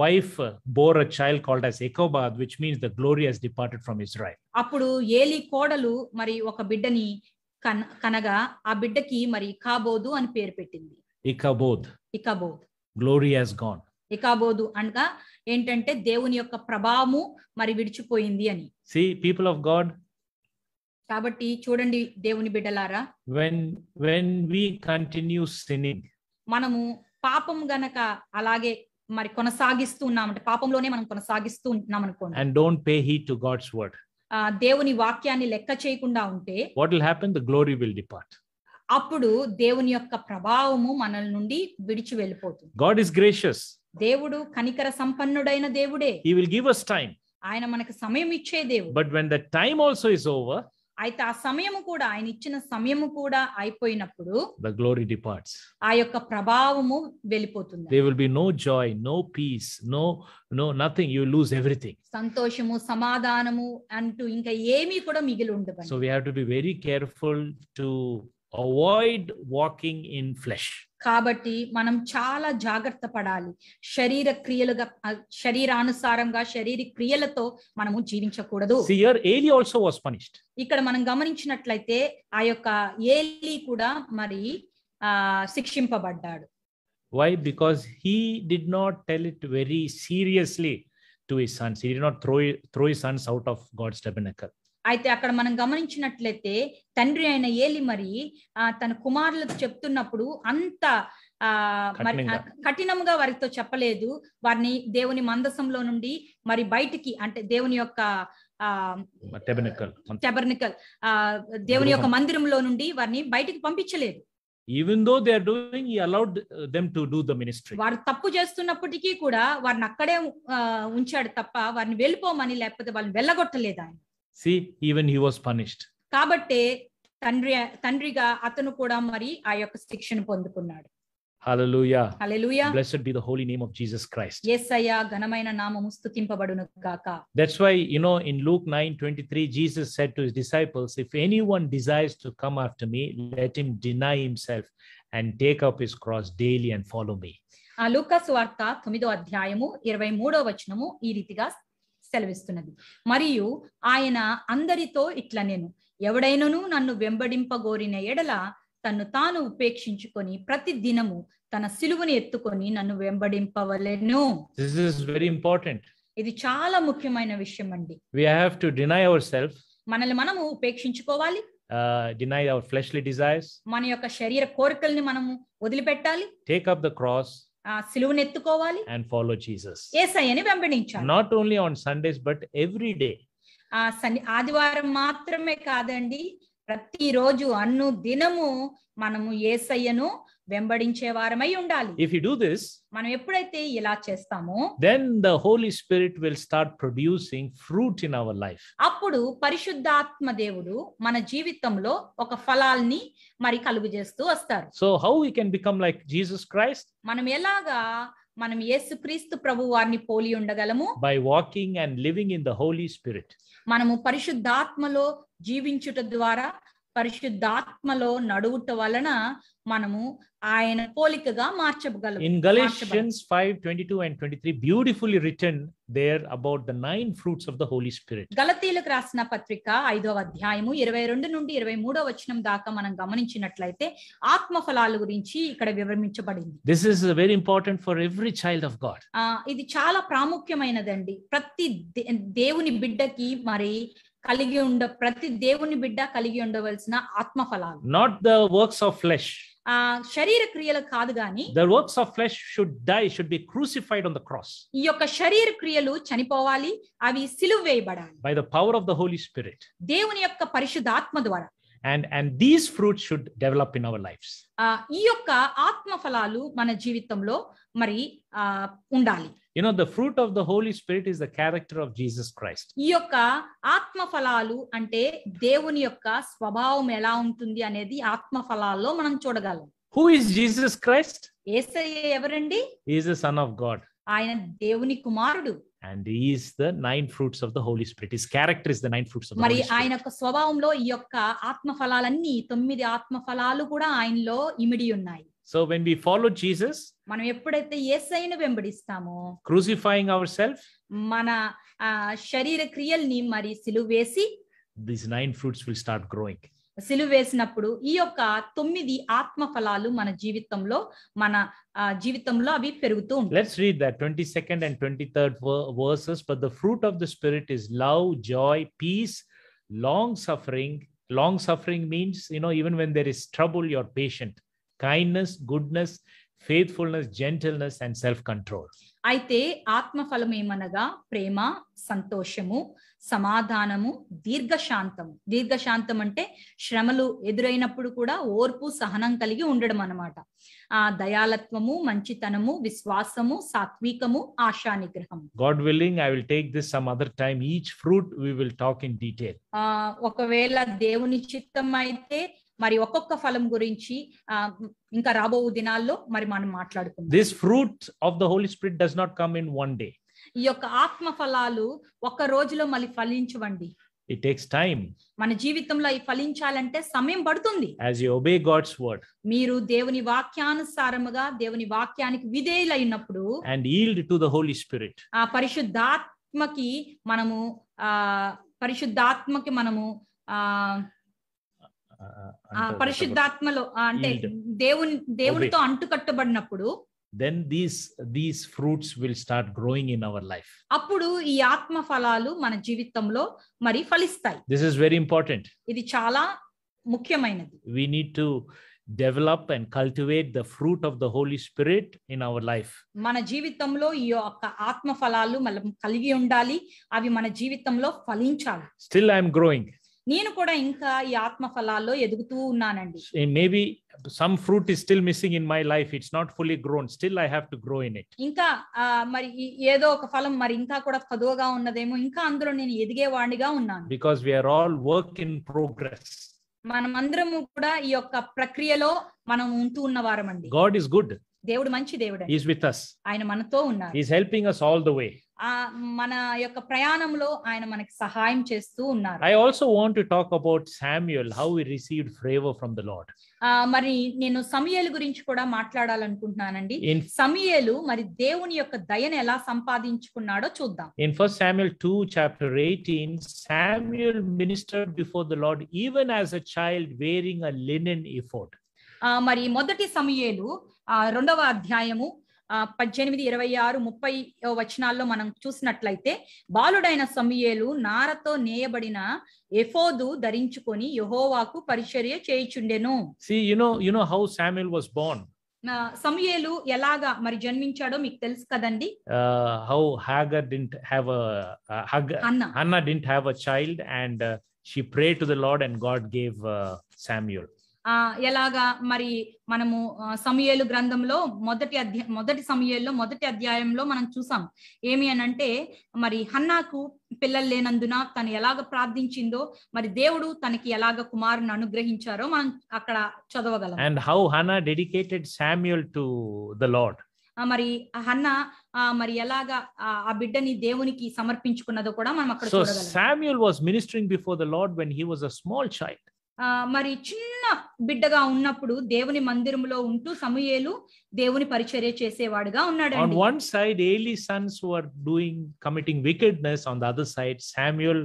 wife bore a child called as Ichabod which means the glory has departed from Israel అప్పుడు ఏలి కోడలు మరి ఒక బిడ్డని కన కనగా ఆ బిడ్డకి మరి కాబోదు అని పేరు పెట్టింది Ichabod Ichabod glory has gone Ichabod అనగా ఏంటంటే దేవుని యొక్క ప్రభావము మరి విడిచిపోయింది అని సి పీపుల్ ఆఫ్ గాడ్ కాబట్టి చూడండి దేవుని బిడ్డలారా when when we continue sinning మనము పాపం గనక అలాగే మరి కొనసాగిస్తూ అంటే పాపంలోనే మనం కొనసాగిస్తూ ఉన్నాం అనుకోండి and don't pay heed to God's word దేవుని వాక్యాన్ని లెక్క చేయకుండా ఉంటే what will happen the glory will depart అప్పుడు దేవుని యొక్క ప్రభావము మనల్ నుండి విడిచి వెళ్ళిపోతుంది గాడ్ ఇస్ గ్రేషియస్ దేవుడు కనికర సంపన్నుడైన దేవుడే he will give us time ఆయన మనకు సమయం ఇచ్చే దేవుడు but when the time also is over అయితే ఆ సమయము కూడా ఆయన ఇచ్చిన సమయము కూడా అయిపోయినప్పుడు ద గ్లోరీ డిపార్ట్స్ ఆ యొక్క ప్రభావము వెళ్ళిపోతుంది they will be no joy no peace no no nothing you lose everything సంతోషము సమాధానము అంటూ ఇంకా ఏమీ కూడా మిగిలి ఉండదు so we have to be very careful to avoid walking in flesh కాబట్టి మనం చాలా జాగ్రత్త పడాలి శరీర క్రియలుగా శరీరానుసారంగా శరీర క్రియలతో మనము జీవించకూడదు ఆల్సో వాస్ పనిష్డ్ ఇక్కడ మనం గమనించినట్లయితే ఆ యొక్క ఏలి కూడా మరి శిక్షింపబడ్డాడు why because he did not tell it very seriously to his sons he did not throw throw his sons out of God's tabernacle అయితే అక్కడ మనం గమనించినట్లయితే తండ్రి అయిన ఏలి మరి ఆ తన కుమారులకు చెప్తున్నప్పుడు అంత ఆ మరి కఠినంగా వారితో చెప్పలేదు వారిని దేవుని మందసంలో నుండి మరి బయటికి అంటే దేవుని యొక్క ఆబర్నికల్ టెబర్నికల్ ఆ దేవుని యొక్క మందిరంలో నుండి వారిని బయటికి పంపించలేదు ఈవెన్ దో దే డూయింగ్ ఈ దెమ్ టు ద మినిస్ట్రీ వారు తప్పు చేస్తున్నప్పటికీ కూడా వారిని అక్కడే ఉంచాడు తప్ప వారిని వెళ్ళిపోమని లేకపోతే వాళ్ళని వెళ్ళగొట్టలేదు ఆయన see even he was punished కాబట్టి తండ్రి తండ్రిగా అతను కూడా మరి ఆ యొక్క శిక్షను పొందుకున్నాడు Hallelujah. Hallelujah. Blessed be the holy name of Jesus Christ. Yes, That's why, you know, in Luke 9:23, Jesus said to his disciples, If anyone desires to come after me, let him deny himself and take up his cross daily and follow me. ఆ లూకాసు వార్త తొమ్మిదో అధ్యాయము ఇరవై మూడో సెలవిస్తున్నది మరియు ఆయన అందరితో ఇట్లా నేను ఎవడైనను నన్ను వెంబడింపగోరిన ఎడల తను తాను ఉపేక్షించుకొని ప్రతి దినము తన సిలువని ఎత్తుకొని నన్ను వెంబడింపవలెను దిస్ ఇస్ వెరీ ఇంపార్టెంట్ ఇది చాలా ముఖ్యమైన విషయం అండి we have to deny our self మనల్ని మనము ఉపేక్షించుకోవాలి డినై అవర్ ఫ్లెష్లీ డిజైర్స్ మన యొక్క శరీర కోరికల్ని మనము వదిలిపెట్టాలి టేక్ అప్ ద క్రాస్ ఎత్తుకోవాలి అండ్ ఫాలో జీసస్ యేసయ్యని వెంబడించాలి not only on Sundays but every day ఆ ఆదివారం మాత్రమే కాదండి ప్రతిరోజు అన్ను దినము మనము ఏసయ్యను వెంబడించే వారమై ఉండాలి ఇఫ్ యు డు దిస్ మనం ఎప్పుడైతే ఇలా చేస్తామో then the Holi Spirit will start producing fruit in our life అప్పుడు పరిశుద్ధాత్మ దేవుడు మన జీవితంలో ఒక ఫలాల్ని మరి కలుగు చేస్తూ వస్తారు so how we can become like Jesus Christ మనం ఎలాగా మనం యేసు క్రీస్తు ప్రభు వారిని పోలి ఉండగలము by walking and living in the Holi Spirit మనము పరిశుద్ధాత్మలో జీవించుట ద్వారా పరిశుద్ధాత్మలో నడువుట వలన మనము ఆయన పోలికగా మార్చగలం in Galatians 5 22 and 23 beautifully written there about the nine fruits of the రాసిన పత్రిక 5వ అధ్యాయము 22 నుండి 23వ వచనం దాకా మనం గమనించినట్లయితే ఆత్మ ఫలాల గురించి ఇక్కడ వివరించబడింది this is very important for every child of God ఇది చాలా ప్రాముఖ్యమైనదండి ప్రతి దేవుని బిడ్డకి మరి కలిగి ఉండ ప్రతి దేవుని బిడ్డ కలిగి ఉండవలసిన ఆత్మ ఫలాలు not the works of flesh ఆ శరీర క్రియలు కాదు గాని the works of flesh should die should be crucified on the cross ఈ యొక్క శరీర క్రియలు చనిపోవాలి అవి సిలువ వేయబడాలి by the power of the Holi Spirit దేవుని యొక్క పరిశుద్ధాత్మ ద్వారా and and these fruit should develop in our lifes ఈ యొక్క ఆత్మ ఫలాలు మన జీవితంలో మరి ఉండాలి you know the fruit of the Holi Spirit is the character of Jesus Christ ఈ యొక్క ఆత్మ ఫలాలు అంటే దేవుని యొక్క స్వభావం ఎలా ఉంటుంది అనేది ఆత్మ ఫలాల్లో మనం చూడగలం హూ ఇస్ జీసస్ క్రైస్ట్ యేసయ్య ఎవరండి is the Son of God ఆయన దేవుని కుమారుడు and is the nine fruits of the Holi Spirit his character is the nine fruits మరి ఆయన యొక్క స్వభావంలో ఈ యొక్క ఆత్మ ఫలాలన్నీ తొమ్మిది ఆత్మ ఫలాలు కూడా ఆయనలో ఇమిడి ఉన్నాయి so when we follow Jesus మనం ఎప్పుడైతే యేసయ్యను వెంబడిస్తామో క్రూసిఫైయింగ్ అవర్ సెల్ఫ్ మన శరీర క్రియల్ని మరి సిలువ వేసి these nine fruits will start growing సిలువ వేసినప్పుడు ఈ యొక్క తొమ్మిది ఆత్మ ఫలాలు మన జీవితంలో మన Let's read that 22nd and 23rd verses but the fruit of the spirit is love joy peace long suffering long suffering means you know even when there is trouble you're patient kindness goodness faithfulness gentleness and self control అయితే ఆత్మఫలం ఏమనగా ప్రేమ సంతోషము సమాధానము దీర్ఘశాంతము దీర్ఘశాంతం అంటే శ్రమలు ఎదురైనప్పుడు కూడా ఓర్పు సహనం కలిగి ఉండడం అనమాట ఆ దయాలత్వము మంచితనము విశ్వాసము సాత్వికము ఆశా నిగ్రహం God willing I will take this some other time each fruit we will talk in detail ఒకవేళ దేవుని చిత్తం అయితే మరి ఒక్కొక్క ఫలం గురించి ఇంకా రాబో దినాల్లో మరి మనం మాట్లాడుకుందాం this fruit of the Holi Spirit does not come in one day ఈ యొక్క ఆత్మ ఫలాలు ఒక్క రోజులో మళ్ళీ ఫలించవండి ఇట్ టేక్స్ టైం మన జీవితంలో ఈ ఫలించాలంటే సమయం పడుతుంది as you obey God's word మీరు దేవుని వాక్యానుసారముగా దేవుని వాక్యానికి విధేయులైనప్పుడు and yield to the Holi Spirit ఆ పరిశుద్ధాత్మకి మనము ఆ పరిశుద్ధాత్మకి మనము ఆ పరిశుద్ధాత్మలో అంటే దేవుని దేవునితో అంటుకట్టబడినప్పుడు then these these fruits will start growing in our life అప్పుడు ఈ ఆత్మ ఫలాలు మన జీవితంలో మరి ఫలిస్తాయి దిస్ ఇస్ వెరీ ఇంపార్టెంట్ ఇది చాలా ముఖ్యమైనది we need to develop and cultivate the fruit of the Holi Spirit in our life మన జీవితంలో ఈ యొక్క ఆత్మ ఫలాలు మనం కలిగి ఉండాలి అవి మన జీవితంలో ఫలించాలి స్టిల్ ఐఎమ్ గ్రోయింగ్ నేను కూడా ఇంకా ఈ ఆత్మ ఫలాల్లో ఎదుగుతూ ఉన్నానండి maybe some fruit is still missing in my life it's not fully grown still I have to grow in it ఇంకా మరి ఏదో ఒక ఫలం మరి ఇంకా కూడా పదువగా ఉన్నదేమో ఇంకా అందులో నేను ఎదిగే వాడిగా ఉన్నాను because we are all work in progress మనమందరము కూడా ఈ యొక్క ప్రక్రియలో మనం ఉంటూ అండి గాడ్ ఇస్ గుడ్ దేవుడు మంచి దేవుడు ఈస్ విత్ అస్ ఆయన మనతో ఉన్నారు is helping us all the way మన యొక్క ప్రయాణంలో ఆయన మనకి సహాయం చేస్తూ ఉన్నారు I also want to talk about Samuel how we received favour from the Lord మరి నేను సమయలు గురించి కూడా మాట్లాడాలనుకుంటున్నానండి సమయలు మరి దేవుని యొక్క దయను ఎలా సంపాదించుకున్నాడో చూద్దాం in first Samuel 2 chapter 18 Samuel ministered before the Lord even as a child wearing a linen ephod మరి మొదటి సమయలు రెండవ అధ్యాయము పద్దెనిమిది ఇరవై ఆరు ముప్పై వచనాల్లో మనం చూసినట్లయితే బాలుడైన సమయలు నారతో నేయబడిన ఎఫోదు ధరించుకొని యహోవాకు పరిచర్య చేయుచుండెను సి హౌ సామ్యుల్ బోర్న్ ఎలాగా మరి జన్మించాడో మీకు తెలుసు కదండి how Hagar didn't have Hannah Hannah didn't have a child and she pray to the Lord and God gave Samuel ఆ ఎలాగా మరి మనము సమయలు గ్రంథంలో మొదటి అధ్యా మొదటి సమయంలో మొదటి అధ్యాయంలో మనం చూసాం ఏమి అని అంటే మరి హన్నాకు పిల్లలు లేనందున తను ఎలాగ ప్రార్థించిందో మరి దేవుడు తనకి ఎలాగ కుమారుని అనుగ్రహించారో మనం అక్కడ చదవగలం and how Hannah dedicated Samuel to the Lord మరి హన్న మరి ఎలాగా ఆ బిడ్డని దేవునికి సమర్పించుకున్నదో కూడా మనం అక్కడ చూడగలం Samuel was ministering before the Lord when he was a small child మరి చిన్న బిడ్డగా ఉన్నప్పుడు దేవుని మందిరంలో ఉంటూ సమూహేలు దేవుని పరిచర్య చేసేవాడుగా ఉన్నాడు on one side Eli sons were doing committing wickedness on the other side Samuel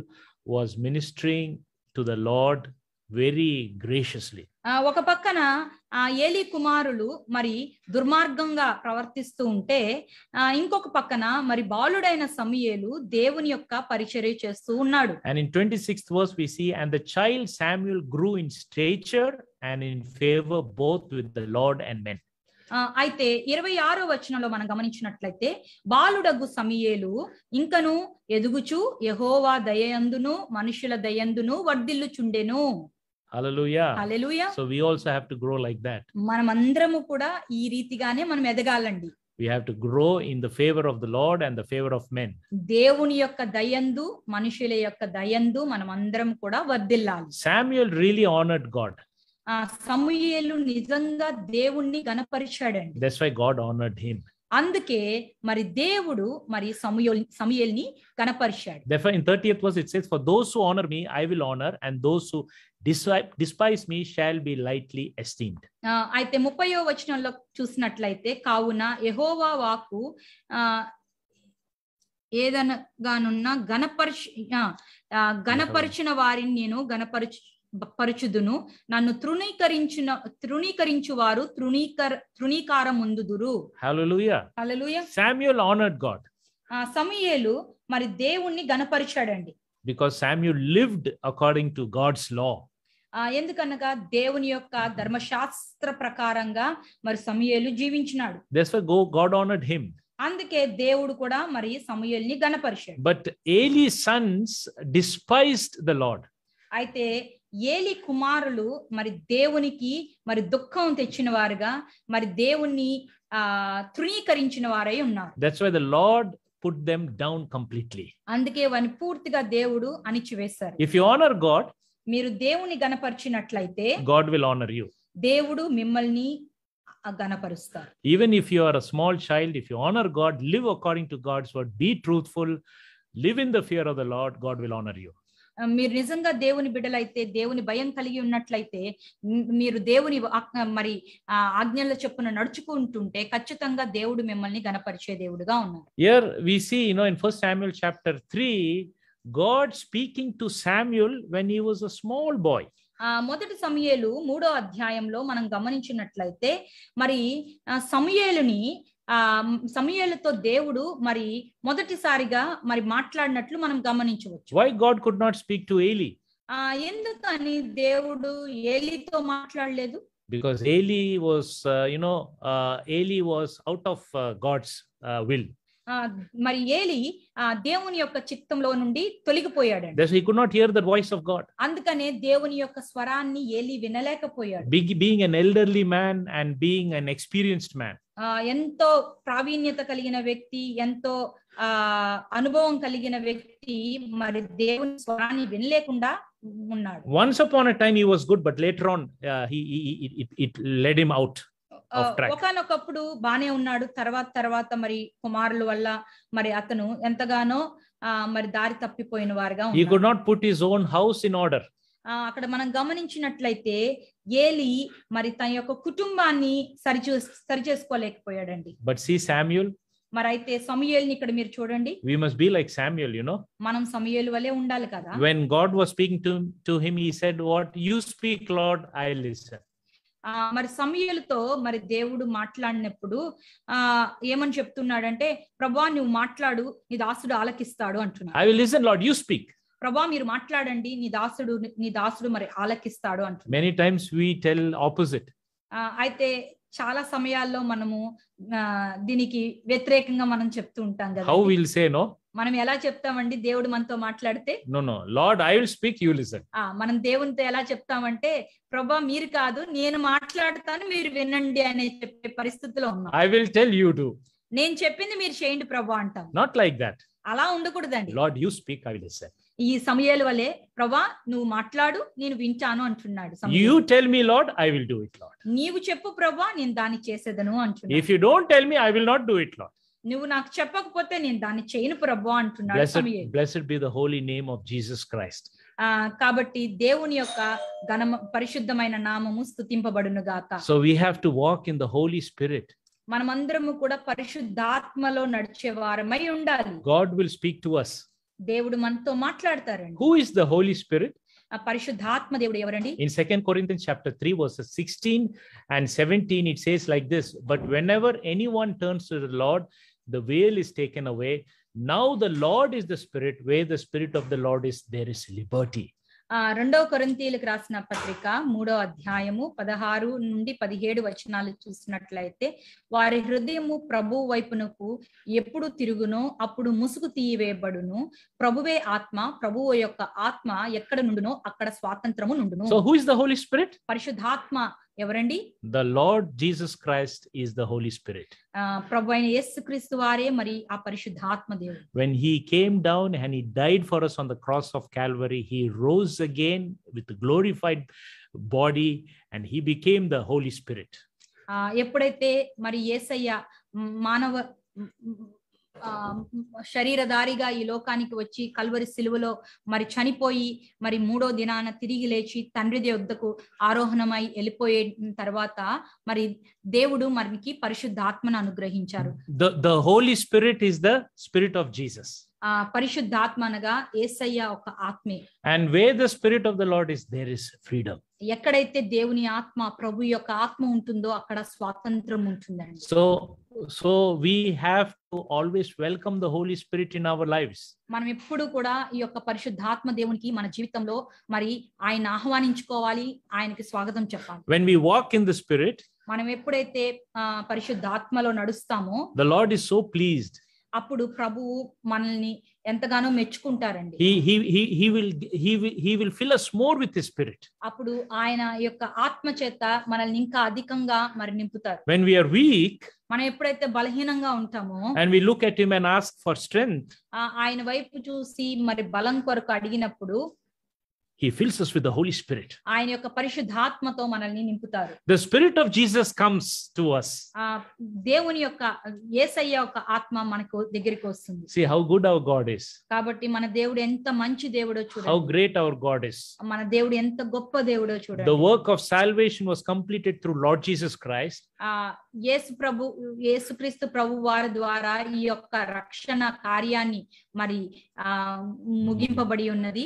was ministering to the Lord very graciously ఒక పక్కన ఏలి కుమారులు మరి దుర్మార్గంగా ప్రవర్తిస్తూ ఉంటే ఇంకొక పక్కన మరి బాలుడైన సమూయేలు దేవుని యొక్క పరిచర్య చేస్తూ ఉన్నాడు and in 26th verse we see and the child Samuel grew in stature and in favour both with the Lord and men అయితే ఇరవై ఆరో వచనంలో మనం గమనించినట్లయితే బాలుడగు సమీయేలు ఇంకను ఎదుగుచు యహోవా దయందును మనుషుల దయందును వర్ధిల్లుచుండెను hallelujah hallelujah so we also have to grow like that మనమందరము కూడా ఈ రీతిగానే మనం ఎదగాలండి we have to grow in the favor of the lord and the favor of men దేవుని యొక్క దయందు మనుషుల యొక్క దయందు మనమందరం కూడా వర్ధిల్లాలి samuel really honored god ఆ సమూయేలు నిజంగా దేవుణ్ణి గణపరిచాడండి that's why god honored him అందుకే మరి దేవుడు మరి సమూయేల్ సమూయేల్ని గణపరిచాడు therefore in 30th verse it says for those who honor me i will honor and those who despise me shall be lightly esteemed అయితే ముప్పయో వచనంలో చూసినట్లయితే కావున ఎహోవా వాకు ఏదనగానున్న గణపరచు గణపరచిన వారిని నేను గణపరచు పరచుదును నన్ను తృణీకరించిన తృణీకరించు వారు తృణీకర తృణీకారం ఉందుదురు hallelujah hallelujah Samuel honoured God సమూయేలు మరి దేవుణ్ణి గణపరిచాడండి because Samuel lived according to God's law ఎందుకనగా దేవుని యొక్క ధర్మశాస్త్ర ప్రకారంగా మరి సమయలు జీవించినాడు దట్స్ గాడ్ ఆనర్డ్ హిమ్ అందుకే దేవుడు కూడా మరి సమయల్ని గణపరిచాడు but Eli sons despised the Lord అయితే ఏలి కుమారులు మరి దేవునికి మరి దుఃఖం తెచ్చిన వారుగా మరి దేవుణ్ణి తృణీకరించిన వారై ఉన్నారు that's why the Lord put them down completely అందుకే వాని పూర్తిగా దేవుడు అణిచివేశారు ఇఫ్ యు ఆనర్ గాడ్ మీరు దేవుని గనపరిచినట్లయితే గాడ్ విల్ ఆనర్ యు దేవుడు మిమ్మల్ని గనపరుస్తారు even if you are a small child if you honour God live according to God's word be truthful live in the fear of the Lord God will honour you మీరు నిజంగా దేవుని బిడ్డలైతే దేవుని భయం కలిగి ఉన్నట్లయితే మీరు దేవుని మరి ఆజ్ఞల చెప్పున నడుచుకుంటుంటే ఖచ్చితంగా దేవుడు మిమ్మల్ని గనపరిచే దేవుడుగా ఉన్నారు here we see you know in first Samuel chapter three God speaking to Samuel when he was a small boy. మొదటి సమయలు మూడో అధ్యాయంలో మనం గమనించినట్లయితే మరి సమయలుని సమయలతో దేవుడు మరి మొదటిసారిగా మరి మాట్లాడినట్లు మనం గమనించవచ్చు why God could not speak to Eli ఎందుకని దేవుడు ఏలీతో మాట్లాడలేదు because Eli was you know Eli was out of God's will మరి ఏలి ఆ దేవుని యొక్క చిత్తంలో నుండి తొలగిపోయాడు that's he could not hear the voice of God అందుకనే దేవుని యొక్క స్వరాన్ని ఏలి వినలేకపోయాడు being an elderly man and being an experienced man ఎంతో ప్రావీణ్యత కలిగిన వ్యక్తి ఎంతో అనుభవం కలిగిన వ్యక్తి మరి దేవుని స్వరాన్ని వినలేకుండా ఉన్నాడు once upon a time he was good but later on he it led him out ఒకనొకప్పుడు బానే ఉన్నాడు తర్వాత తర్వాత మరి కుమారుల వల్ల మరి అతను ఎంతగానో మరి దారి తప్పిపోయిన వారుగా he could not put his own house in order అక్కడ మనం గమనించినట్లయితే ఏలి మరి తన యొక్క కుటుంబాన్ని సరిచూ సరిచేసుకోలేకపోయాడండి బట్ సి శామ్యూల్ మరి అయితే సమయల్ని ఇక్కడ మీరు చూడండి we must be like Samuel you know మనం సమయల్ వలే ఉండాలి కదా when God was speaking to to him he said what you speak Lord I listen ఆ మరి సమయలతో మరి దేవుడు మాట్లాడినప్పుడు ఆ ఏమని చెప్తున్నాడంటే ప్రభా నువ్వు మాట్లాడు నీ దాసుడు ఆలకిస్తాడు అంటున్నాడు స్పీక్ ప్రభా మీరు మాట్లాడండి నీ దాసుడు నీ దాసుడు మరి ఆలకిస్తాడు అంటున్నాడు many times we tell opposite అయితే చాలా సమయాల్లో మనము దీనికి వ్యతిరేకంగా మనం చెప్తూ ఉంటాం కదా హౌ విల్ సే నో మనం ఎలా చెప్తామండి దేవుడు మనతో మాట్లాడితే Lord I will speak you listen మనం దేవునితో ఎలా చెప్తామంటే ప్రభా మీరు కాదు నేను మాట్లాడతాను మీరు వినండి అనే చెప్పే పరిస్థితిలో ఉన్నాం I will tell you to నేను చెప్పింది మీరు చేయండి ప్రభా అంటాం నాట్ లైక్ దట్ అలా ఉండకూడదండి Lord you speak I will listen ఈ సమయాల వలె ప్రభా నువ్వు మాట్లాడు నేను వింటాను అంటున్నాడు you tell me Lord I will do it Lord నీవు చెప్పు ప్రభా నేను దాన్ని చేసేదను అంటున్నాడు if you don't tell me I will not do it Lord నువ్వు నాకు చెప్పకపోతే నేను దాన్ని చేయను ప్రభు అంటున్నాడు the holy name of Jesus Christ కాబట్టి దేవుని యొక్క ఘన పరిశుద్ధమైన నామము స్థుతింపబడును గాక so we have to walk in the Holi Spirit మనమందరము కూడా పరిశుద్ధాత్మలో నడిచే వారమై ఉండాలి God will speak to us దేవుడు మనతో మాట్లాడతారండి who is the Holi Spirit in second corinthians chapter 3 verses 16 and 17 it says like this but whenever anyone turns to the lord the veil is taken away now the lord is the spirit where the spirit of the lord is there is liberty ఆ రెండవ కొరంతీలకు రాసిన పత్రిక మూడో అధ్యాయము పదహారు నుండి పదిహేడు వచనాలు చూసినట్లయితే వారి హృదయము ప్రభు వైపునకు ఎప్పుడు తిరుగునో అప్పుడు ముసుగు తీయవేయబడును ప్రభువే ఆత్మ ప్రభువు యొక్క ఆత్మ ఎక్కడ నుండునో అక్కడ స్వాతంత్రము నుండును who is the Holi Spirit పరిశుద్ధాత్మ ఎవరండి the Lord Jesus Christ is the Holi Spirit ప్రభు అయిన యేసు క్రీస్తు వారే మరి ఆ పరిశుద్ధ ఆత్మ దేవుడు when he came down and he died for us on the cross of Calvary he rose again with glorified body and he became the Holi Spirit ఎప్పుడైతే మరి యేసయ్య మానవ శరీరధారిగా ఈ లోకానికి వచ్చి కల్వరి సిలువలో మరి చనిపోయి మరి మూడో దినాన తిరిగి లేచి తండ్రి దేవుద్దకు ఆరోహణమై వెళ్ళిపోయే తర్వాత మరి దేవుడు మనకి పరిశుద్ధాత్మను అనుగ్రహించారు the the Holi Spirit is the Spirit of Jesus పరిశుద్ధాత్మ అనగా ఏసయ్య ఒక ఆత్మే and where the Spirit of the Lord is there is freedom ఎక్కడైతే దేవుని ఆత్మ ప్రభు యొక్క ఆత్మ ఉంటుందో అక్కడ స్వాతంత్రం ఉంటుందండి so so we have to always welcome the holy spirit in our lives మనం ఎప్పుడు కూడా ఈ యొక్క పరిశుద్ధాత్మ దేవునికి మన జీవితంలో మరి ఆయన ఆహ్వానించుకోవాలి ఆయనకి స్వాగతం చెప్పాలి when we walk in the spirit మనం ఎప్పుడైతే పరిశుద్ధాత్మలో నడుస్తామో the lord is so pleased అప్పుడు ప్రభువు మనల్ని ఎంతగానో మెచ్చుకుంటారండి he will he will he will more with Spirit అప్పుడు ఆయన యొక్క ఆత్మ చేత మనల్ని ఇంకా అధికంగా మరి నింపుతారు వెన్ వి ఆర్ వీక్ మనం ఎప్పుడైతే బలహీనంగా ఉంటామో and we look at him and ask for strength ఆయన వైపు చూసి మరి బలం కొరకు అడిగినప్పుడు He fills us with the Holy Spirit. ఆయన యొక్క పరిశుద్ధాత్మతో మనల్ని నింపుతారు. The Spirit of Jesus comes to us. ఆ దేవుని యొక్క యేసయ్య యొక్క ఆత్మ మనకు దగ్గరికి వస్తుంది. See how good our God is. కాబట్టి మన దేవుడు ఎంత మంచి దేవుడో చూడండి. How great our God is. మన దేవుడు ఎంత గొప్ప దేవుడో చూడండి. The work of salvation was completed through Lord Jesus Christ. ఆ యేసు ప్రభు యేసుక్రీస్తు ప్రభు వారి ద్వారా ఈ యొక్క రక్షణ కార్యాన్ని మరి ముగింపబడి ఉన్నది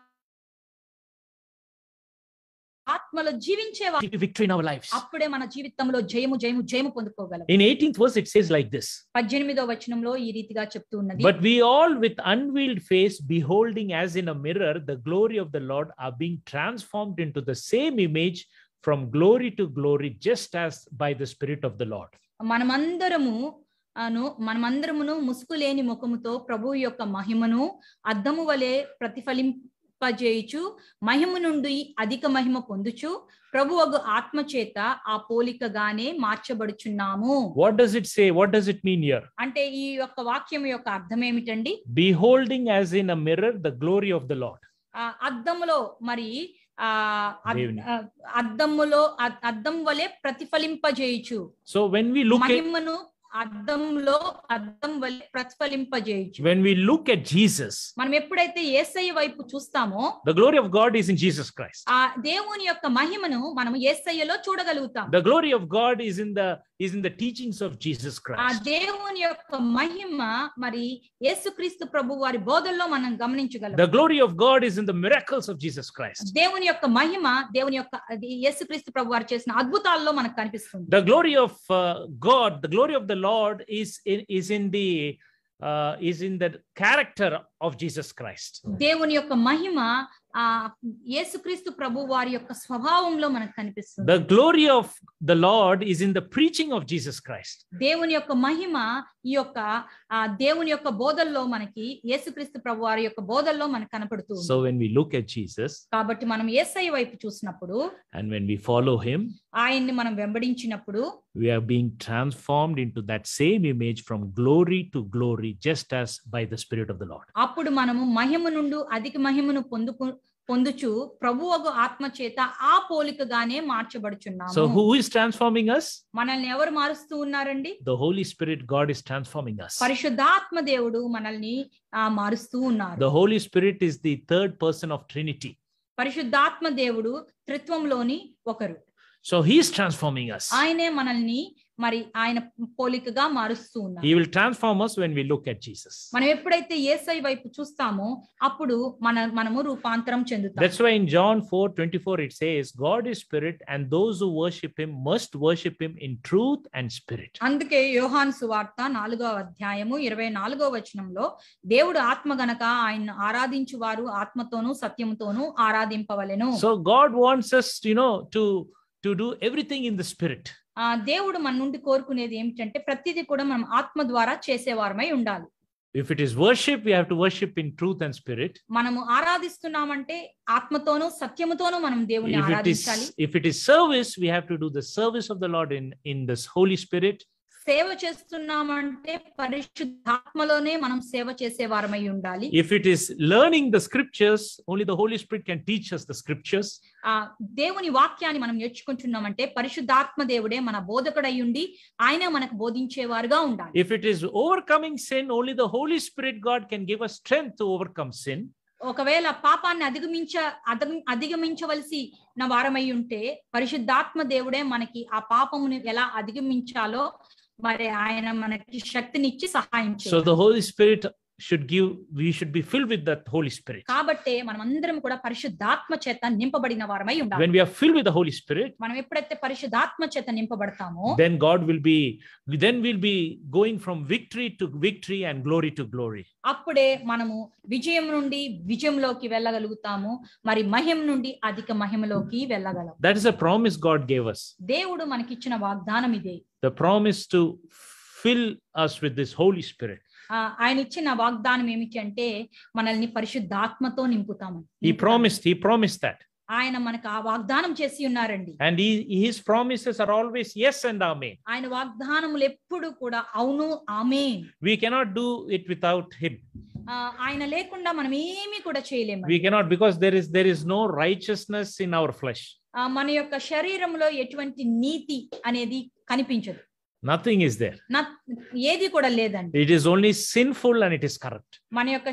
ఆత్మలో జీవించే victory in our lives అప్పుడే మన జీవితంలో జయము జయము జయము పొందుకోగలం in 18th verse it says like this వచనంలో ఈ రీతిగా చెప్తూ ఉన్నది but we all with unveiled face beholding as in a mirror the glory of the lord are being transformed into the same image from glory to glory just as by the spirit of the lord మనమందరము అను మనమందరమును ముసుగు లేని ముఖముతో ప్రభు యొక్క మహిమను అద్దము వలె వర్తింపజేయుచు మహిమ నుండి అధిక మహిమ పొందుచు ప్రభు ఒక ఆత్మ చేత ఆ పోలికగానే మార్చబడుచున్నాము what does it say what does it mean here అంటే ఈ యొక్క వాక్యం యొక్క అర్థం ఏమిటండి beholding as in a mirror the glory of the Lord అద్దములో మరి అద్దములో అద్దం వలె ప్రతిఫలింపజేయుచు సో వెన్ వి లుక్ మహిమను అద్దంలో అద్దం వలె ప్రతిఫలింపజేయచ్చు when we look at jesus మనం ఎప్పుడైతే యేసయ్య వైపు చూస్తామో the glory of god is in jesus christ ఆ దేవుని యొక్క మహిమను మనం యేసయ్యలో చూడగలుగుతాం the glory of god is in the is in the teachings of jesus christ ఆ దేవుని యొక్క మహిమ మరి యేసుక్రీస్తు ప్రభు వారి బోధనలో మనం గమనించగలం the glory of god is in the miracles of jesus christ దేవుని యొక్క మహిమ దేవుని యొక్క యేసుక్రీస్తు ప్రభు వారు చేసిన అద్భుతాల్లో మనకు కనిపిస్తుంది the glory of uh, god the glory of the lord is in is in the uh, is in the character of jesus christ the glory of the Lord is in the preaching of Jesus Christ. So when we look at Jesus, and when we follow him, ఆయన్ని మనం వెంబడించినప్పుడు we are being transformed into that same image from glory to glory just as by the spirit of the lord అప్పుడు మనము మహిమ నుండి అధిక మహిమను పొందుకు పొందుచు ప్రభువగు ఆత్మ చేత ఆ పోలికగానే మార్చబడుచున్నాము so who is transforming us మనల్ని ఎవరు మారుస్తూ ఉన్నారండి the Holi Spirit God is transforming us పరిశుద్ధాత్మ దేవుడు మనల్ని మారుస్తూ ఉన్నారు the Holi Spirit is the third person of Trinity పరిశుద్ధాత్మ దేవుడు త్రిత్వంలోని ఒకరు సో హీస్ ట్రాన్స్ఫార్మింగ్ అస్ ఆయనే మనల్ని మరి ఆయన పోలికగా మారుస్తూ ఉన్నారు he will transform us when we look at jesus మనం ఎప్పుడైతే యేసై వైపు చూస్తామో అప్పుడు మన మనము రూపాంతరం చెందుతాం that's why in John 4:24 it says God is spirit and those who worship him must worship him in truth and spirit అందుకే యోహాను సువార్త 4వ అధ్యాయము 24వ వచనంలో దేవుడు ఆత్మ గనక ఆయన ఆరాధించువారు ఆత్మతోనూ సత్యముతోనూ ఆరాధింపవలెను so God wants us you know to to do everything in the Spirit ఆ దేవుడు మన నుండి కోరుకునేది ఏమిటంటే ప్రతిదీ కూడా మనం ఆత్మ ద్వారా చేసేవారమై ఉండాలి if it is worship you have to worship in truth and spirit మనము ఆరాధిస్తున్నామంటే ఆత్మతోనూ సత్యముతోనూ మనం దేవుని ఆరాధించాలి if it is service we have to do the service of the Lord in in the Holi Spirit సేవ చేస్తున్నామంటే పరిశుద్ధాత్మలోనే మనం సేవ చేసే వారమై ఉండాలి if it is learning the scriptures only the Holi Spirit can teach the scriptures దేవుని వాక్యాన్ని మనం నేర్చుకుంటున్నామంటే పరిశుద్ధాత్మ దేవుడే మన బోధకుడై ఉండి ఆయన మనకు బోధించేవారుగా ఉండాలి if it is overcoming sin only the Holi Spirit God can give us strength to overcome sin ఒకవేళ పాపాన్ని అధిగమించ అధిగమించవలసి నా వారమై ఉంటే పరిశుద్ధాత్మ దేవుడే మనకి ఆ పాపమును ఎలా అధిగమించాలో మరి ఆయన మనకి శక్తినిచ్చి సహాయం so the Holi Spirit should give we should be filled with that Holy Spirit కాబట్టి మనం అందరం కూడా పరిశుద్ధాత్మ చేత నింపబడిన వారమై ఉండాలి when we are filled with the holy spirit మనం ఎప్పుడైతే పరిశుద్ధాత్మ చేత నింపబడతామో then god will be then we'll be going from victory to victory and glory to glory అప్పుడే మనము విజయం నుండి విజయంలోకి వెళ్ళగలుగుతాము మరి మహిమ నుండి అధిక మహిమలోకి వెళ్ళగలం that is a promise god gave us దేవుడు మనకిచ్చిన వాగ్దానం ఇదే the promise to fill us with this Holy Spirit. he promised he promised that ఆయన మనకు ఆ వాగ్దానం చేసి ఉన్నారండి and his promises are always yes and amen ఆయన వాగ్దానములు ఎప్పుడు కూడా అవును ఆమేన్ we cannot do it without him ఆయన లేకుండా మనం ఏమీ కూడా చేయలేము we cannot because there is there is no righteousness in our flesh మన యొక్క శరీరంలో ఎటువంటి నీతి అనేది కనిపించదు నథింగ్ ఇస్ దేర్ ఏది కూడా లేదండి it is only sinful and it is correct మన యొక్క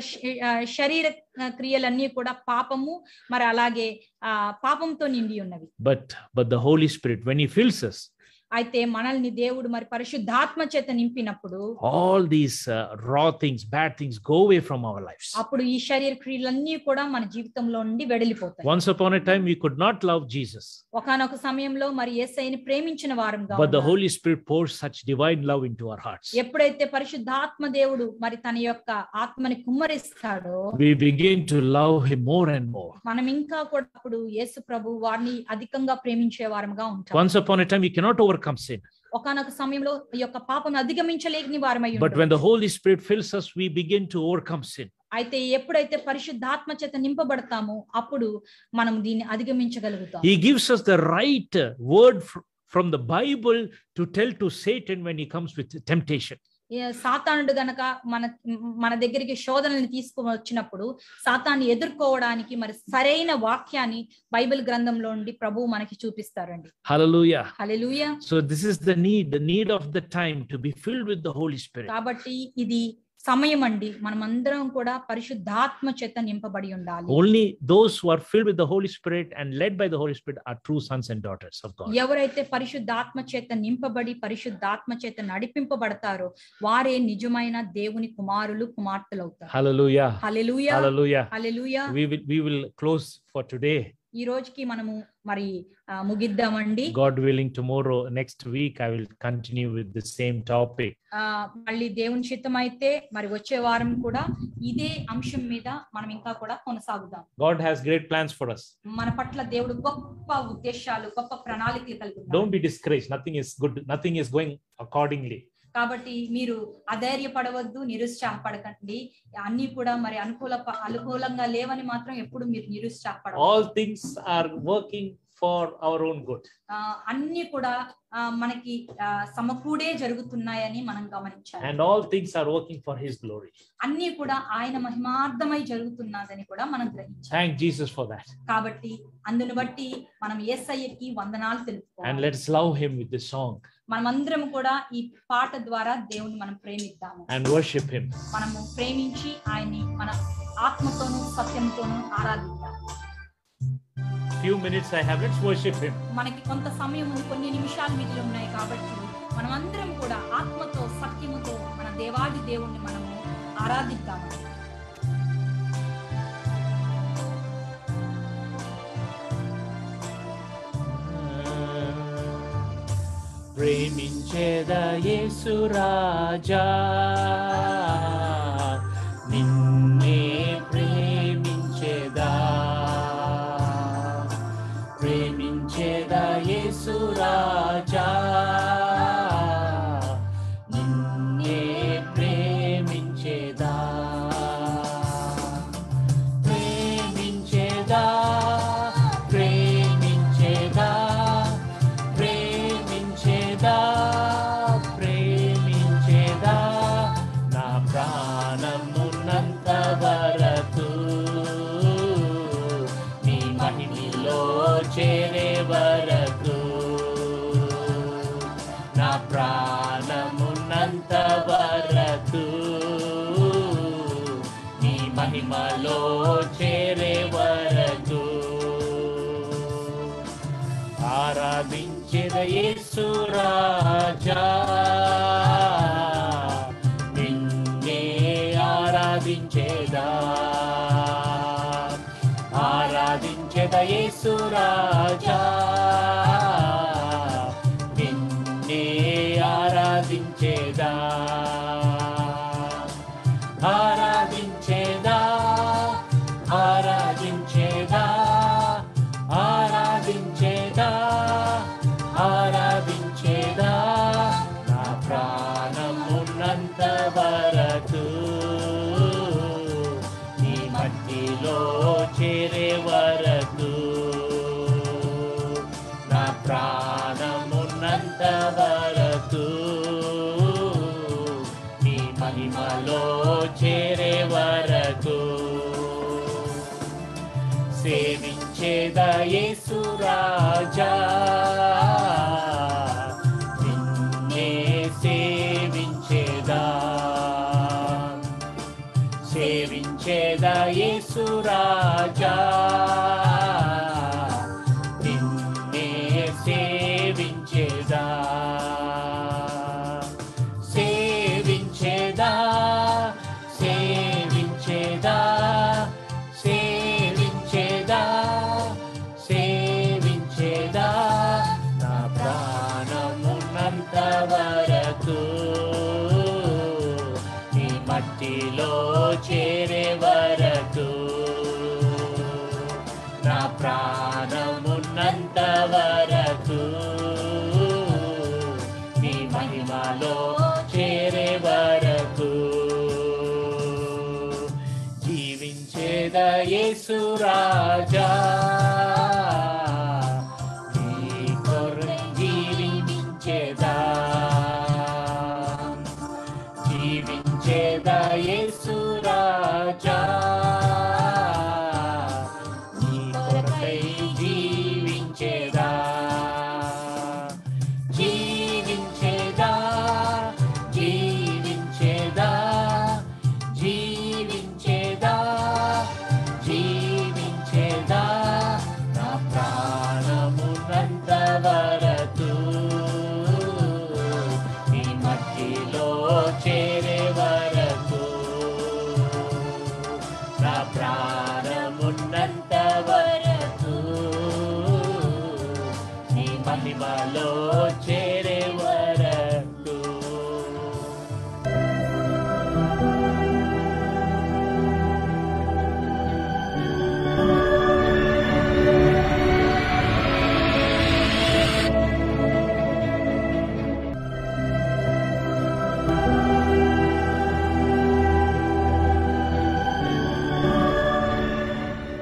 శరీర క్రియలన్నీ కూడా పాపము మరి అలాగే పాపంతో నిండి ఉన్నవి but but the Holi Spirit when he feels అయితే మనల్ని దేవుడు మరి పరిశుద్ధాత్మ చేత నింపినప్పుడు all these raw things bad things go away from our life అప్పుడు ఈ శరీర క్రియలన్నీ కూడా మన జీవితంలో నుండి వెడలిపోతాయి once upon a time we could not love Jesus ఒకానొక సమయంలో మరి యేసయ్యని ప్రేమించిన వారంగా but the Holi Spirit pours such divine love into our hearts ఎప్పుడైతే పరిశుద్ధాత్మ దేవుడు మరి తన యొక్క ఆత్మని కుమ్మరిస్తాడో we begin to love him more and more మనం ఇంకా కూడా అప్పుడు యేసు ప్రభు వారిని అధికంగా ప్రేమించే వారంగా ఉంటాం once upon a time we cannot over overcome sin. But when the Holy Spirit fills us, we begin to overcome sin. He gives us the right word from the Bible to tell to Satan when he comes with temptation. సాతానుడు గనక మన మన దగ్గరికి శోధనల్ని తీసుకుని వచ్చినప్పుడు సాతాన్ని ఎదుర్కోవడానికి మరి సరైన వాక్యాన్ని బైబిల్ గ్రంథంలో ఉండి ప్రభు మనకి చూపిస్తారండి hallelujah hallelujah so this is the need the need of the time to be filled with the Holi Spirit కాబట్టి ఇది సమయం అండి మనమందరం కూడా పరిశుద్ధాత్మ చేత నింపబడి ఉండాలి only those who are filled with the Holi Spirit and led by the Holi Spirit are true sons and daughters of God ఎవరైతే పరిశుద్ధాత్మ చేత నింపబడి పరిశుద్ధాత్మ చేత నడిపింపబడతారో వారే నిజమైన దేవుని కుమారులు కుమార్తెలు అవుతారు hallelujah hallelujah hallelujah hallelujah we will we will close for today ఈ రోజుకి మనము మరి ముగిద్దామండి God willing tomorrow next week I will continue with the same topic మళ్ళీ దేవుని చిత్తం అయితే మరి వచ్చే వారం కూడా ఇదే అంశం మీద మనం ఇంకా కూడా కొనసాగుదాం God has great plans for us మన పట్ల దేవుడు గొప్ప ఉద్దేశాలు గొప్ప ప్రణాళికలు కలిగి don't be discourage nothing is good nothing is going accordingly కాబట్టి మీరు అధైర్యపడవద్దు నిరుత్సాహపడకండి అన్ని కూడా మరి అనుకూల అనుకూలంగా లేవని మాత్రం ఎప్పుడు మీరు నిరుత్సాహపడ all things are working for our own good అన్ని కూడా మనకి సమకూడే జరుగుతున్నాయని మనం గమనించాలి and all things are working for his glory అన్ని కూడా ఆయన మహిమార్థమై జరుగుతున్నదని కూడా మనం గ్రహించాలి థాంక్ జీసస్ ఫర్ దట్ కాబట్టి అందుని బట్టి మనం యేసయ్యకి వందనాలు తెలుపుకోవాలి and let's love him with the song మనమందరం కూడా ఈ పాట ద్వారా దేవుని మనం ప్రేమిద్దాము అండ్ వర్షిప్ హిమ్ మనము ప్రేమించి ఆయన్ని మన ఆత్మతోనూ సత్యంతోనూ ఆరాధిద్దాము few minutes I have, let's worship Him. మనకి కొంత సమయం ఉంది కొన్ని నిమిషాలు మిగిలి ఉన్నాయి కాబట్టి మనమందరం కూడా ఆత్మతో సత్యముతో మన దేవాది దేవుణ్ణి మనం ఆరాధిద్దాము ప్రేమించేద యేసు రాజా job. Israel. da